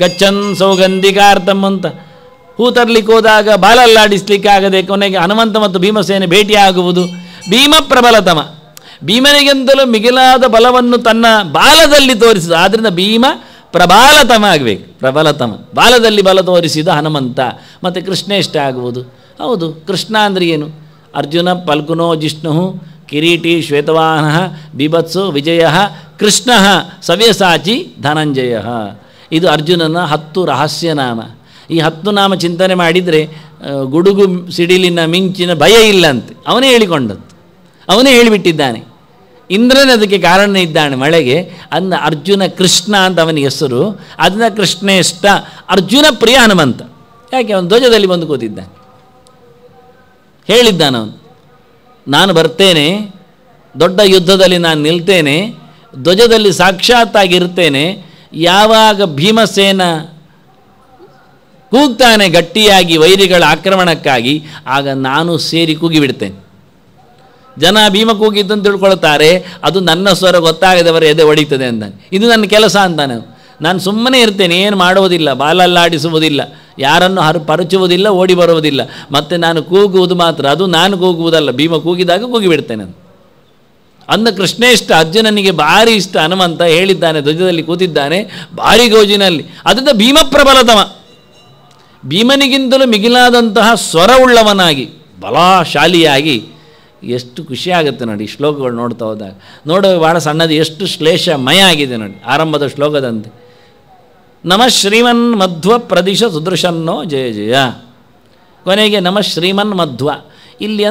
ಗಚ್ಚನ್ ಸೌಗಂಧಿಕಾರ್ತಮ್ ಅಂತ ಹೂ ತರಲಿಕ್ಕೆ ಹೋದಾಗ ಬಾಲಲ್ಲಾಡಿಸ್ಲಿಕ್ಕೆ ಆಗದೆ ಕೊನೆಗೆ ಹನುಮಂತ ಮತ್ತು ಭೀಮಸೇನೆ ಭೇಟಿಯಾಗುವುದು ಭೀಮ ಪ್ರಬಲತಮ ಭೀಮನಿಗಿಂತಲೂ ಮಿಗಿಲಾದ ಬಲವನ್ನು ತನ್ನ ಬಾಲದಲ್ಲಿ ತೋರಿಸಿದ ಆದ್ದರಿಂದ ಭೀಮ ಪ್ರಬಾಲತಮ ಆಗಬೇಕು ಪ್ರಬಲತಮ ಬಾಲದಲ್ಲಿ ಬಲ ತೋರಿಸಿದ ಹನುಮಂತ ಮತ್ತು ಕೃಷ್ಣೇಷ್ಟ ಆಗುವುದು ಹೌದು ಕೃಷ್ಣ ಅಂದರೆ ಏನು ಅರ್ಜುನ ಪಲ್ಕುನೋ ಜಿಷ್ಣು ಕಿರೀಟಿ ಶ್ವೇತವಾಹನ ಬಿಭತ್ಸು ವಿಜಯ ಕೃಷ್ಣ ಸವ್ಯಸಾಚಿ ಧನಂಜಯ ಇದು ಅರ್ಜುನನ ಹತ್ತು ರಹಸ್ಯ ನಾಮ ಈ ಹತ್ತು ನಾಮ ಚಿಂತನೆ ಮಾಡಿದರೆ ಗುಡುಗು ಸಿಡಿಲಿನ ಮಿಂಚಿನ ಭಯ ಇಲ್ಲ ಅಂತ ಅವನೇ ಹೇಳಿಕೊಂಡದ್ದು ಅವನೇ ಹೇಳಿಬಿಟ್ಟಿದ್ದಾನೆ ಇಂದ್ರನ ಅದಕ್ಕೆ ಕಾರಣ ಇದ್ದಾನೆ ಮಳೆಗೆ ಅನ್ನ ಅರ್ಜುನ ಕೃಷ್ಣ ಅಂತ ಅವನ ಹೆಸರು ಅದನ್ನ ಇಷ್ಟ ಅರ್ಜುನ ಪ್ರಿಯ ಹನುಮಂತ ಯಾಕೆ ಅವನು ಧ್ವಜದಲ್ಲಿ ಬಂದು ಕೂತಿದ್ದಾನೆ ಹೇಳಿದ್ದಾನ ಅವನು ನಾನು ಬರ್ತೇನೆ ದೊಡ್ಡ ಯುದ್ಧದಲ್ಲಿ ನಾನು ನಿಲ್ತೇನೆ ಧ್ವಜದಲ್ಲಿ ಸಾಕ್ಷಾತ್ತಾಗಿರ್ತೇನೆ ಯಾವಾಗ ಭೀಮಸೇನ ಕೂಗ್ತಾನೆ ಗಟ್ಟಿಯಾಗಿ ವೈರಿಗಳ ಆಕ್ರಮಣಕ್ಕಾಗಿ ಆಗ ನಾನು ಸೇರಿ ಕೂಗಿಬಿಡ್ತೇನೆ ಜನ ಭೀಮ ಅಂತ ತಿಳ್ಕೊಳ್ತಾರೆ ಅದು ನನ್ನ ಸ್ವರ ಗೊತ್ತಾಗದವರ ಎದೆ ಒಡೀತದೆ ಅಂತಾನೆ ಇದು ನನ್ನ ಕೆಲಸ ಅಂತಾನೆ ನಾನು ಸುಮ್ಮನೆ ಇರ್ತೇನೆ ಏನು ಮಾಡುವುದಿಲ್ಲ ಬಾಲಲ್ಲಾಡಿಸುವುದಿಲ್ಲ ಯಾರನ್ನು ಹರ ಪರಚುವುದಿಲ್ಲ ಓಡಿ ಬರುವುದಿಲ್ಲ ಮತ್ತು ನಾನು ಕೂಗುವುದು ಮಾತ್ರ ಅದು ನಾನು ಕೂಗುವುದಲ್ಲ ಭೀಮ ಕೂಗಿದಾಗ ಕೂಗಿಬಿಡ್ತೇನೆ ಅಂದ ಕೃಷ್ಣೇಷ್ಟ ಅರ್ಜುನನಿಗೆ ಭಾರಿ ಇಷ್ಟ ಹನುಮಂತ ಹೇಳಿದ್ದಾನೆ ಧ್ವಜದಲ್ಲಿ ಕೂತಿದ್ದಾನೆ ಭಾರಿ ಗೋಜಿನಲ್ಲಿ ಅದರಿಂದ ಭೀಮ ಪ್ರಬಲತಮ ಭೀಮನಿಗಿಂತಲೂ ಮಿಗಿಲಾದಂತಹ ಸ್ವರವುಳ್ಳವನಾಗಿ ಬಲಶಾಲಿಯಾಗಿ ಎಷ್ಟು ಖುಷಿಯಾಗುತ್ತೆ ನೋಡಿ ಶ್ಲೋಕಗಳು ನೋಡ್ತಾ ಹೋದಾಗ ನೋಡೋ ಭಾಳ ಸಣ್ಣದು ಎಷ್ಟು ಮಯ ಆಗಿದೆ ನೋಡಿ ಆರಂಭದ ಶ್ಲೋಕದಂತೆ ನಮ ಶ್ರೀಮನ್ ಮಧ್ವ ಪ್ರದೇಶ ಸುದೃಶನ್ನೋ ಜಯ ಜಯ ಕೊನೆಗೆ ನಮ ಶ್ರೀಮನ್ ಮಧ್ವ ಇಲ್ಲಿ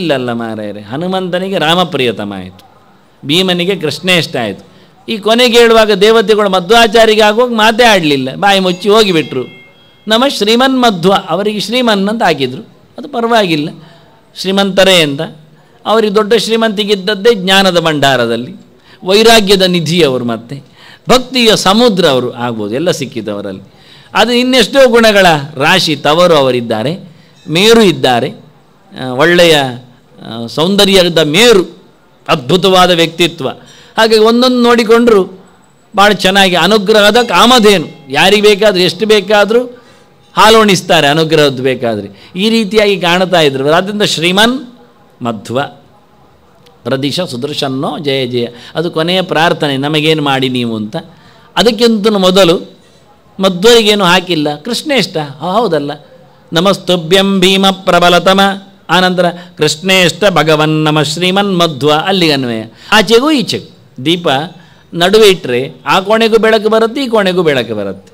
ಇಲ್ಲಲ್ಲ ಮಾರಾಯರೆ ಹನುಮಂತನಿಗೆ ರಾಮಪ್ರಿಯತಮ ಆಯಿತು ಭೀಮನಿಗೆ ಕೃಷ್ಣೇಷ್ಟ ಆಯಿತು ಈ ಕೊನೆಗೆ ಹೇಳುವಾಗ ದೇವತೆಗಳು ಮಧ್ವಾಚಾರಿಗೆ ಆಗುವಾಗ ಮಾತೇ ಆಡಲಿಲ್ಲ ಬಾಯಿ ಮುಚ್ಚಿ ಹೋಗಿಬಿಟ್ರು ನಮ್ಮ ಶ್ರೀಮನ್ ಮಧ್ವ ಅವರಿಗೆ ಶ್ರೀಮನ್ ಅಂತ ಹಾಕಿದರು ಅದು ಪರವಾಗಿಲ್ಲ ಶ್ರೀಮಂತರೇ ಅಂತ ಅವರಿಗೆ ದೊಡ್ಡ ಶ್ರೀಮಂತಿಗಿದ್ದದ್ದೇ ಜ್ಞಾನದ ಭಂಡಾರದಲ್ಲಿ ವೈರಾಗ್ಯದ ನಿಧಿ ಅವರು ಮತ್ತೆ ಭಕ್ತಿಯ ಸಮುದ್ರ ಅವರು ಆಗ್ಬೋದು ಎಲ್ಲ ಸಿಕ್ಕಿದವರಲ್ಲಿ ಅದು ಇನ್ನೆಷ್ಟೋ ಗುಣಗಳ ರಾಶಿ ತವರು ಅವರಿದ್ದಾರೆ ಮೇರು ಇದ್ದಾರೆ ಒಳ್ಳೆಯ ಸೌಂದರ್ಯದ ಮೇರು ಅದ್ಭುತವಾದ ವ್ಯಕ್ತಿತ್ವ ಹಾಗೆ ಒಂದೊಂದು ನೋಡಿಕೊಂಡ್ರು ಭಾಳ ಚೆನ್ನಾಗಿ ಅನುಗ್ರಹದ ಕಾಮಧೇನು ಯಾರಿಗೆ ಬೇಕಾದರೂ ಎಷ್ಟು ಬೇಕಾದರೂ ಹಾಲೋಣಿಸ್ತಾರೆ ಅನುಗ್ರಹದ್ದು ಬೇಕಾದರೆ ಈ ರೀತಿಯಾಗಿ ಕಾಣ್ತಾ ಇದ್ರು ಆದ್ದರಿಂದ ಶ್ರೀಮನ್ ಮಧ್ವ ಪ್ರದೀಶ ಸುದರ್ಶನ್ನೋ ಜಯ ಜಯ ಅದು ಕೊನೆಯ ಪ್ರಾರ್ಥನೆ ನಮಗೇನು ಮಾಡಿ ನೀವು ಅಂತ ಅದಕ್ಕಿಂತ ಮೊದಲು ಮಧ್ವರಿಗೇನು ಹಾಕಿಲ್ಲ ಕೃಷ್ಣೇಷ್ಟ ಹೌದಲ್ಲ ನಮಸ್ತುಭ್ಯಂ ಭೀಮ ಪ್ರಬಲತಮ ಆನಂತರ ಕೃಷ್ಣೇಷ್ಟ ಭಗವನ್ ನಮ ಶ್ರೀಮನ್ ಮಧ್ವ ಅನ್ವಯ ಆಚೆಗೂ ಈಚೆಗೂ ದೀಪ ನಡುವೆ ಇಟ್ಟರೆ ಆ ಕೋಣೆಗೂ ಬೆಳಕು ಬರುತ್ತೆ ಈ ಕೋಣೆಗೂ ಬೆಳಕು ಬರುತ್ತೆ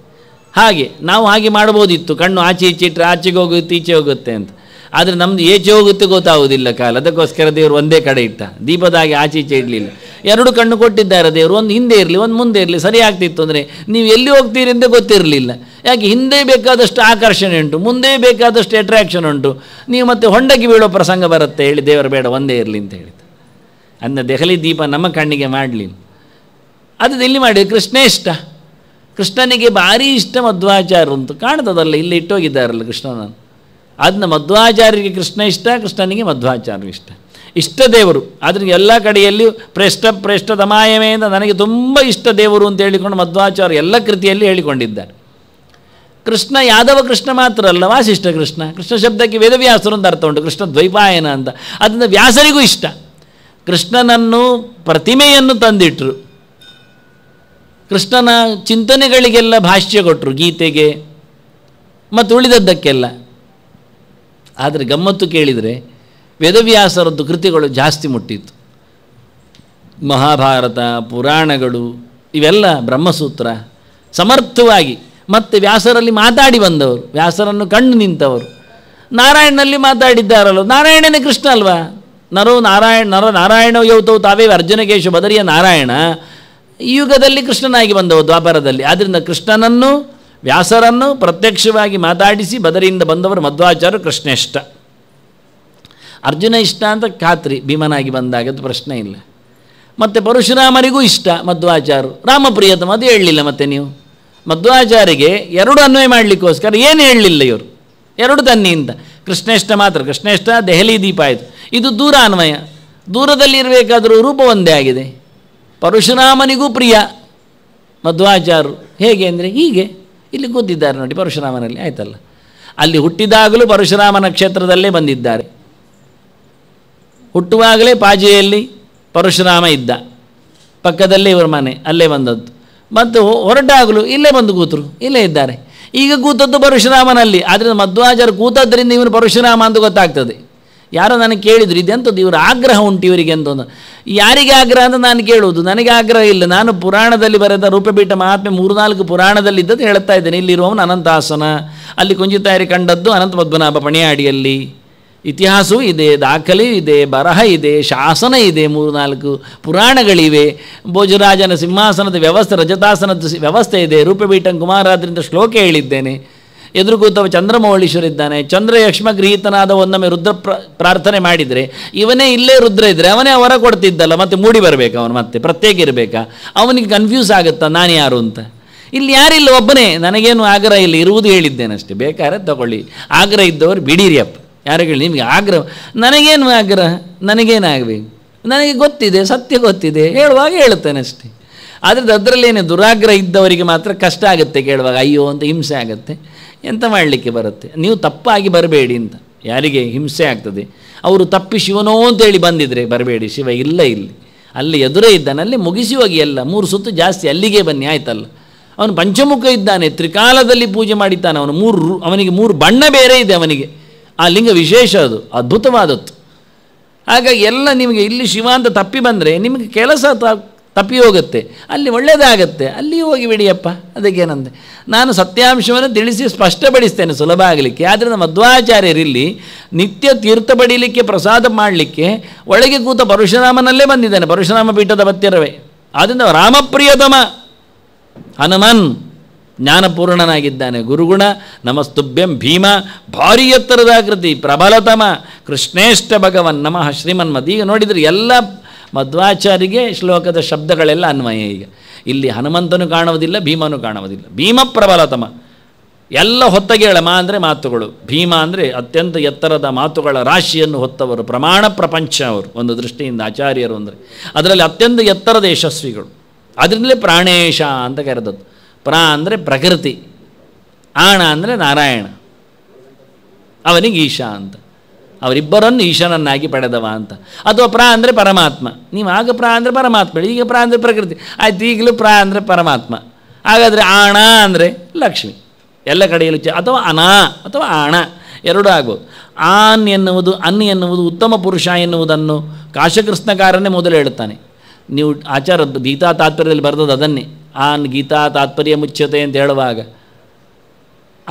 ಹಾಗೆ ನಾವು ಹಾಗೆ ಮಾಡ್ಬೋದಿತ್ತು ಕಣ್ಣು ಆಚೆ ಈಚೆ ಇಟ್ಟರೆ ಆಚೆಗೆ ಹೋಗುತ್ತೆ ಈಚೆ ಹೋಗುತ್ತೆ ಅಂತ ಆದರೆ ನಮ್ಮದು ಏಚೆ ಹೋಗುತ್ತೆ ಗೊತ್ತಾಗೋದಿಲ್ಲ ಕಾಲ ಅದಕ್ಕೋಸ್ಕರ ದೇವರು ಒಂದೇ ಕಡೆ ಇಟ್ಟ ದೀಪದಾಗಿ ಆಚೆ ಈಚೆ ಇಡಲಿಲ್ಲ ಎರಡು ಕಣ್ಣು ಕೊಟ್ಟಿದ್ದಾರೆ ದೇವರು ಒಂದು ಹಿಂದೆ ಇರಲಿ ಒಂದು ಮುಂದೆ ಇರಲಿ ಸರಿ ಆಗ್ತಿತ್ತು ಅಂದರೆ ನೀವು ಎಲ್ಲಿ ಹೋಗ್ತೀರಿ ಅಂತ ಗೊತ್ತಿರಲಿಲ್ಲ ಯಾಕೆ ಹಿಂದೆ ಬೇಕಾದಷ್ಟು ಆಕರ್ಷಣೆ ಉಂಟು ಮುಂದೆ ಬೇಕಾದಷ್ಟು ಅಟ್ರ್ಯಾಕ್ಷನ್ ಉಂಟು ನೀವು ಮತ್ತೆ ಹೊಂಡಕ್ಕೆ ಬೀಳೋ ಪ್ರಸಂಗ ಬರುತ್ತೆ ಹೇಳಿ ದೇವರು ಬೇಡ ಒಂದೇ ಇರಲಿ ಅಂತ ಹೇಳಿದ ಅನ್ನ ದೆಹಲಿ ದೀಪ ನಮ್ಮ ಕಣ್ಣಿಗೆ ಮಾಡಲಿಲ್ಲ ಅದು ಇಲ್ಲಿ ಮಾಡಿ ಕೃಷ್ಣ ಇಷ್ಟ ಕೃಷ್ಣನಿಗೆ ಭಾರಿ ಇಷ್ಟ ಮಧ್ವಾಚಾರ ಉಂಟು ಕಾಣ್ತದಲ್ಲ ಇಲ್ಲಿ ಇಟ್ಟೋಗಿದ್ದಾರಲ್ಲ ಕೃಷ್ಣನನ್ನು ಅದನ್ನ ಮಧ್ವಾಚಾರ್ಯರಿಗೆ ಕೃಷ್ಣ ಇಷ್ಟ ಕೃಷ್ಣನಿಗೆ ಮಧ್ವಾಚಾರ್ಯ ಇಷ್ಟ ಇಷ್ಟ ದೇವರು ಆದರೆ ಎಲ್ಲ ಕಡೆಯಲ್ಲಿಯೂ ಪ್ರೇಷ್ಠ ಪ್ರೇಷ್ಠ ತಮಾಯಮೆಯಿಂದ ನನಗೆ ತುಂಬ ಇಷ್ಟ ದೇವರು ಅಂತ ಹೇಳಿಕೊಂಡು ಮಧ್ವಾಚಾರ್ಯ ಎಲ್ಲ ಕೃತಿಯಲ್ಲಿ ಹೇಳಿಕೊಂಡಿದ್ದಾರೆ ಕೃಷ್ಣ ಯಾದವ ಕೃಷ್ಣ ಮಾತ್ರ ಅಲ್ಲ ವಾಸಿಷ್ಠ ಕೃಷ್ಣ ಕೃಷ್ಣ ಶಬ್ದಕ್ಕೆ ವೇದವ್ಯಾಸರು ಅಂತ ಅರ್ಥ ಉಂಟು ಕೃಷ್ಣ ದ್ವೈಪಾಯನ ಅಂತ ಅದನ್ನು ವ್ಯಾಸರಿಗೂ ಇಷ್ಟ ಕೃಷ್ಣನನ್ನು ಪ್ರತಿಮೆಯನ್ನು ತಂದಿಟ್ಟರು ಕೃಷ್ಣನ ಚಿಂತನೆಗಳಿಗೆಲ್ಲ ಭಾಷ್ಯ ಕೊಟ್ಟರು ಗೀತೆಗೆ ಮತ್ತು ಉಳಿದದ್ದಕ್ಕೆಲ್ಲ ಆದರೆ ಗಮ್ಮತ್ತು ಕೇಳಿದರೆ ವೇದವ್ಯಾಸರದ್ದು ಕೃತಿಗಳು ಜಾಸ್ತಿ ಮುಟ್ಟಿತ್ತು ಮಹಾಭಾರತ ಪುರಾಣಗಳು ಇವೆಲ್ಲ ಬ್ರಹ್ಮಸೂತ್ರ ಸಮರ್ಥವಾಗಿ ಮತ್ತು ವ್ಯಾಸರಲ್ಲಿ ಮಾತಾಡಿ ಬಂದವರು ವ್ಯಾಸರನ್ನು ಕಣ್ಣು ನಿಂತವರು ನಾರಾಯಣನಲ್ಲಿ ಮಾತಾಡಿದ್ದಾರಲ್ಲ ನಾರಾಯಣನೇ ಕೃಷ್ಣ ಅಲ್ವಾ ನರೋ ನಾರಾಯಣ ನರ ನಾರಾಯಣ ಯೌತವು ತಾವೇ ಅರ್ಜುನಕೇಶ ಬದರಿಯ ನಾರಾಯಣ ಯುಗದಲ್ಲಿ ಕೃಷ್ಣನಾಗಿ ಬಂದವು ದ್ವಾಪರದಲ್ಲಿ ಆದ್ದರಿಂದ ಕೃಷ್ಣನನ್ನು ವ್ಯಾಸರನ್ನು ಪ್ರತ್ಯಕ್ಷವಾಗಿ ಮಾತಾಡಿಸಿ ಬದರಿಯಿಂದ ಬಂದವರು ಮಧ್ವಾಚಾರ್ಯ ಕೃಷ್ಣೇಷ್ಟ ಅರ್ಜುನ ಇಷ್ಟ ಅಂತ ಖಾತ್ರಿ ಭೀಮನಾಗಿ ಬಂದಾಗ ಅದು ಪ್ರಶ್ನೆ ಇಲ್ಲ ಮತ್ತು ಪರಶುರಾಮರಿಗೂ ಇಷ್ಟ ಮಧ್ವಾಚಾರು ರಾಮಪ್ರಿಯತಮ ಅದು ಹೇಳಲಿಲ್ಲ ಮತ್ತೆ ನೀವು ಮಧ್ವಾಚಾರಿಗೆ ಎರಡು ಅನ್ವಯ ಮಾಡಲಿಕ್ಕೋಸ್ಕರ ಏನು ಹೇಳಲಿಲ್ಲ ಇವರು ಎರಡು ಅಂತ ಕೃಷ್ಣೇಷ್ಟ ಮಾತ್ರ ಕೃಷ್ಣೇಷ್ಟ ದೆಹಲಿ ದೀಪ ಆಯಿತು ಇದು ದೂರ ಅನ್ವಯ ದೂರದಲ್ಲಿರಬೇಕಾದರೂ ರೂಪ ಒಂದೇ ಆಗಿದೆ ಪರಶುರಾಮನಿಗೂ ಪ್ರಿಯ ಮಧ್ವಾಚಾರು ಹೇಗೆ ಅಂದರೆ ಹೀಗೆ ಇಲ್ಲಿ ಗೊತ್ತಿದ್ದಾರೆ ನೋಡಿ ಪರಶುರಾಮನಲ್ಲಿ ಆಯ್ತಲ್ಲ ಅಲ್ಲಿ ಹುಟ್ಟಿದಾಗಲೂ ಪರಶುರಾಮನ ಕ್ಷೇತ್ರದಲ್ಲೇ ಬಂದಿದ್ದಾರೆ ಹುಟ್ಟುವಾಗಲೇ ಪಾಜಿಯಲ್ಲಿ ಪರಶುರಾಮ ಇದ್ದ ಪಕ್ಕದಲ್ಲೇ ಇವರ ಮನೆ ಅಲ್ಲೇ ಬಂದದ್ದು ಮತ್ತು ಹೊರಟಾಗಲೂ ಇಲ್ಲೇ ಬಂದು ಕೂತರು ಇಲ್ಲೇ ಇದ್ದಾರೆ ಈಗ ಕೂತದ್ದು ಪರಶುರಾಮನಲ್ಲಿ ಆದರೆ ಮಧ್ವಾಜರು ಕೂತದ್ರಿಂದ ಇವನು ಪರಶುರಾಮ ಅಂತ ಗೊತ್ತಾಗ್ತದೆ ಯಾರೋ ನನಗೆ ಕೇಳಿದ್ರು ಇದೆಂಥದ್ದು ಇವರ ಆಗ್ರಹ ಉಂಟು ಇವರಿಗೆ ಅಂತ ಯಾರಿಗೆ ಆಗ್ರಹ ಅಂತ ನಾನು ಕೇಳುವುದು ನನಗೆ ಆಗ್ರಹ ಇಲ್ಲ ನಾನು ಪುರಾಣದಲ್ಲಿ ಬರೆದ ರೂಪಪೀಠ ಮಹಾತ್ಮೆ ಮೂರು ನಾಲ್ಕು ಪುರಾಣದಲ್ಲಿ ಇದ್ದದ್ದು ಹೇಳ್ತಾ ಇದ್ದೇನೆ ಇಲ್ಲಿರುವವನು ಅನಂತಾಸನ ಅಲ್ಲಿ ಕುಂಜಿತಾಯಿ ಕಂಡದ್ದು ಅನಂತ ಪದ್ಮನಾಭ ಪಣಿಯಾಡಿಯಲ್ಲಿ ಇತಿಹಾಸವೂ ಇದೆ ದಾಖಲೆಯೂ ಇದೆ ಬರಹ ಇದೆ ಶಾಸನ ಇದೆ ಮೂರು ನಾಲ್ಕು ಪುರಾಣಗಳಿವೆ ಭೋಜರಾಜನ ಸಿಂಹಾಸನದ ವ್ಯವಸ್ಥೆ ರಜತಾಸನದ ವ್ಯವಸ್ಥೆ ಇದೆ ರೂಪಬೀಠಂ ಕುಮಾರಾದ್ರಿಂದ ಶ್ಲೋಕ ಹೇಳಿದ್ದೇನೆ ಎದುರುಗೂತವ ಚಂದ್ರಮೌಳೀಶ್ವರಿದ್ದಾನೆ ಚಂದ್ರ ಯಕ್ಷ್ಮ ಗೃಹೀತನಾದ ಒಂದೊಮ್ಮೆ ರುದ್ರ ಪ್ರಾರ್ಥನೆ ಮಾಡಿದರೆ ಇವನೇ ಇಲ್ಲೇ ರುದ್ರ ಇದ್ದರೆ ಅವನೇ ಅವರ ಕೊಡ್ತಿದ್ದಲ್ಲ ಮತ್ತೆ ಮೂಡಿ ಬರಬೇಕು ಅವನು ಮತ್ತೆ ಪ್ರತ್ಯೇಕ ಇರಬೇಕಾ ಅವನಿಗೆ ಕನ್ಫ್ಯೂಸ್ ಆಗುತ್ತಾ ನಾನು ಯಾರು ಅಂತ ಇಲ್ಲಿ ಯಾರಿಲ್ಲ ಒಬ್ಬನೇ ನನಗೇನು ಆಗ್ರಹ ಇಲ್ಲ ಇರುವುದು ಹೇಳಿದ್ದೇನಷ್ಟೇ ಬೇಕಾದ್ರೆ ತಗೊಳ್ಳಿ ಆಗ್ರಹ ಇದ್ದವರು ಯಾರು ಹೇಳಿ ನಿಮಗೆ ಆಗ್ರಹ ನನಗೇನು ಆಗ್ರಹ ನನಗೇನಾಗಬೇಕು ನನಗೆ ಗೊತ್ತಿದೆ ಸತ್ಯ ಗೊತ್ತಿದೆ ಹೇಳುವಾಗ ಹೇಳ್ತೇನೆ ಅಷ್ಟೇ ಆದರೆ ಅದರಲ್ಲೇನೆ ದುರಾಗ್ರಹ ಇದ್ದವರಿಗೆ ಮಾತ್ರ ಕಷ್ಟ ಆಗುತ್ತೆ ಕೇಳುವಾಗ ಅಯ್ಯೋ ಅಂತ ಹಿಂಸೆ ಆಗುತ್ತೆ ಎಂತ ಮಾಡಲಿಕ್ಕೆ ಬರುತ್ತೆ ನೀವು ತಪ್ಪಾಗಿ ಬರಬೇಡಿ ಅಂತ ಯಾರಿಗೆ ಹಿಂಸೆ ಆಗ್ತದೆ ಅವರು ತಪ್ಪಿ ಶಿವನೋ ಅಂತೇಳಿ ಬಂದಿದ್ರೆ ಬರಬೇಡಿ ಶಿವ ಇಲ್ಲ ಇಲ್ಲಿ ಅಲ್ಲಿ ಎದುರೇ ಅಲ್ಲಿ ಮುಗಿಸಿ ಹೋಗಿ ಎಲ್ಲ ಮೂರು ಸುತ್ತು ಜಾಸ್ತಿ ಅಲ್ಲಿಗೆ ಬನ್ನಿ ಆಯ್ತಲ್ಲ ಅವನು ಪಂಚಮುಖ ಇದ್ದಾನೆ ತ್ರಿಕಾಲದಲ್ಲಿ ಪೂಜೆ ಮಾಡಿದ್ದಾನೆ ಅವನು ಮೂರು ಅವನಿಗೆ ಮೂರು ಬಣ್ಣ ಬೇರೆ ಇದೆ ಅವನಿಗೆ ಆ ಲಿಂಗ ವಿಶೇಷ ಅದು ಅದ್ಭುತವಾದದ್ದು ಹಾಗಾಗಿ ಎಲ್ಲ ನಿಮಗೆ ಇಲ್ಲಿ ಶಿವ ಅಂತ ತಪ್ಪಿ ಬಂದರೆ ನಿಮಗೆ ಕೆಲಸ ತಪ್ಪಿ ಹೋಗುತ್ತೆ ಅಲ್ಲಿ ಒಳ್ಳೆಯದಾಗತ್ತೆ ಅಲ್ಲಿ ಹೋಗಿ ಬಿಡಿಯಪ್ಪ ಅದಕ್ಕೇನಂದೆ ನಾನು ಸತ್ಯಾಂಶವನ್ನು ತಿಳಿಸಿ ಸ್ಪಷ್ಟಪಡಿಸ್ತೇನೆ ಸುಲಭ ಆಗಲಿಕ್ಕೆ ಆದ್ದರಿಂದ ಮಧ್ವಾಚಾರ್ಯರಿಲ್ಲಿ ನಿತ್ಯ ತೀರ್ಥ ಪಡೀಲಿಕ್ಕೆ ಪ್ರಸಾದ ಮಾಡಲಿಕ್ಕೆ ಒಳಗೆ ಕೂತ ಪರಶುರಾಮನಲ್ಲೇ ಬಂದಿದ್ದಾನೆ ಪರಶುರಾಮ ಪೀಠದ ಬತ್ತಿರವೇ ಆದ್ದರಿಂದ ರಾಮಪ್ರಿಯತಮ ಹನುಮನ್ ಜ್ಞಾನಪೂರ್ಣನಾಗಿದ್ದಾನೆ ಗುರುಗುಣ ನಮಸ್ತುಭ್ಯಂ ಭೀಮ ಭಾರಿ ಎತ್ತರದ ಆಕೃತಿ ಪ್ರಬಲತಮ ಕೃಷ್ಣೇಷ್ಠ ಭಗವನ್ ನಮಃ ಶ್ರೀಮನ್ಮದ್ ಈಗ ನೋಡಿದರೆ ಎಲ್ಲ ಮಧ್ವಾಚಾರಿಗೆ ಶ್ಲೋಕದ ಶಬ್ದಗಳೆಲ್ಲ ಅನ್ವಯ ಈಗ ಇಲ್ಲಿ ಹನುಮಂತನು ಕಾಣುವುದಿಲ್ಲ ಭೀಮನು ಕಾಣುವುದಿಲ್ಲ ಭೀಮ ಪ್ರಬಲತಮ ಎಲ್ಲ ಹೊತ್ತಗೆಗಳ ಮಾ ಅಂದರೆ ಮಾತುಗಳು ಭೀಮ ಅಂದರೆ ಅತ್ಯಂತ ಎತ್ತರದ ಮಾತುಗಳ ರಾಶಿಯನ್ನು ಹೊತ್ತವರು ಪ್ರಮಾಣ ಪ್ರಪಂಚ ಅವರು ಒಂದು ದೃಷ್ಟಿಯಿಂದ ಆಚಾರ್ಯರು ಅಂದರೆ ಅದರಲ್ಲಿ ಅತ್ಯಂತ ಎತ್ತರದ ಯಶಸ್ವಿಗಳು ಅದರಿಂದಲೇ ಪ್ರಾಣೇಶ ಅಂತ ಕರೆದದ್ದು ಪ್ರಾ ಅಂದರೆ ಪ್ರಕೃತಿ ಆಣ ಅಂದರೆ ನಾರಾಯಣ ಅವನಿಗೆ ಈಶಾ ಅಂತ ಅವರಿಬ್ಬರನ್ನು ಈಶನನ್ನಾಗಿ ಪಡೆದವ ಅಂತ ಅಥವಾ ಪ್ರಾ ಅಂದರೆ ಪರಮಾತ್ಮ ನೀವು ಆಗ ಪ್ರಾ ಅಂದರೆ ಪರಮಾತ್ಮ ಈಗ ಪ್ರಾ ಅಂದರೆ ಪ್ರಕೃತಿ ಆಯ್ತು ಈಗಲೂ ಪ್ರಾ ಅಂದರೆ ಪರಮಾತ್ಮ ಹಾಗಾದರೆ ಆಣ ಅಂದರೆ ಲಕ್ಷ್ಮಿ ಎಲ್ಲ ಕಡೆಯಲ್ಲೂ ಚ ಅಥವಾ ಅನಾ ಅಥವಾ ಆಣ ಎರಡೂ ಆಗ್ಬೋದು ಆನ್ ಎನ್ನುವುದು ಅನ್ ಎನ್ನುವುದು ಉತ್ತಮ ಪುರುಷ ಎನ್ನುವುದನ್ನು ಕಾಶಕೃಷ್ಣಕಾರನೇ ಮೊದಲು ಹೇಳ್ತಾನೆ ನೀವು ಆಚಾರ ಗೀತಾ ತಾತ್ಪರ್ಯದಲ್ಲಿ ಬರೆದದ್ದು ಅದನ್ನೇ ಆನ್ ಗೀತಾ ತಾತ್ಪರ್ಯ ಮುಚ್ಚತೆ ಅಂತ ಹೇಳುವಾಗ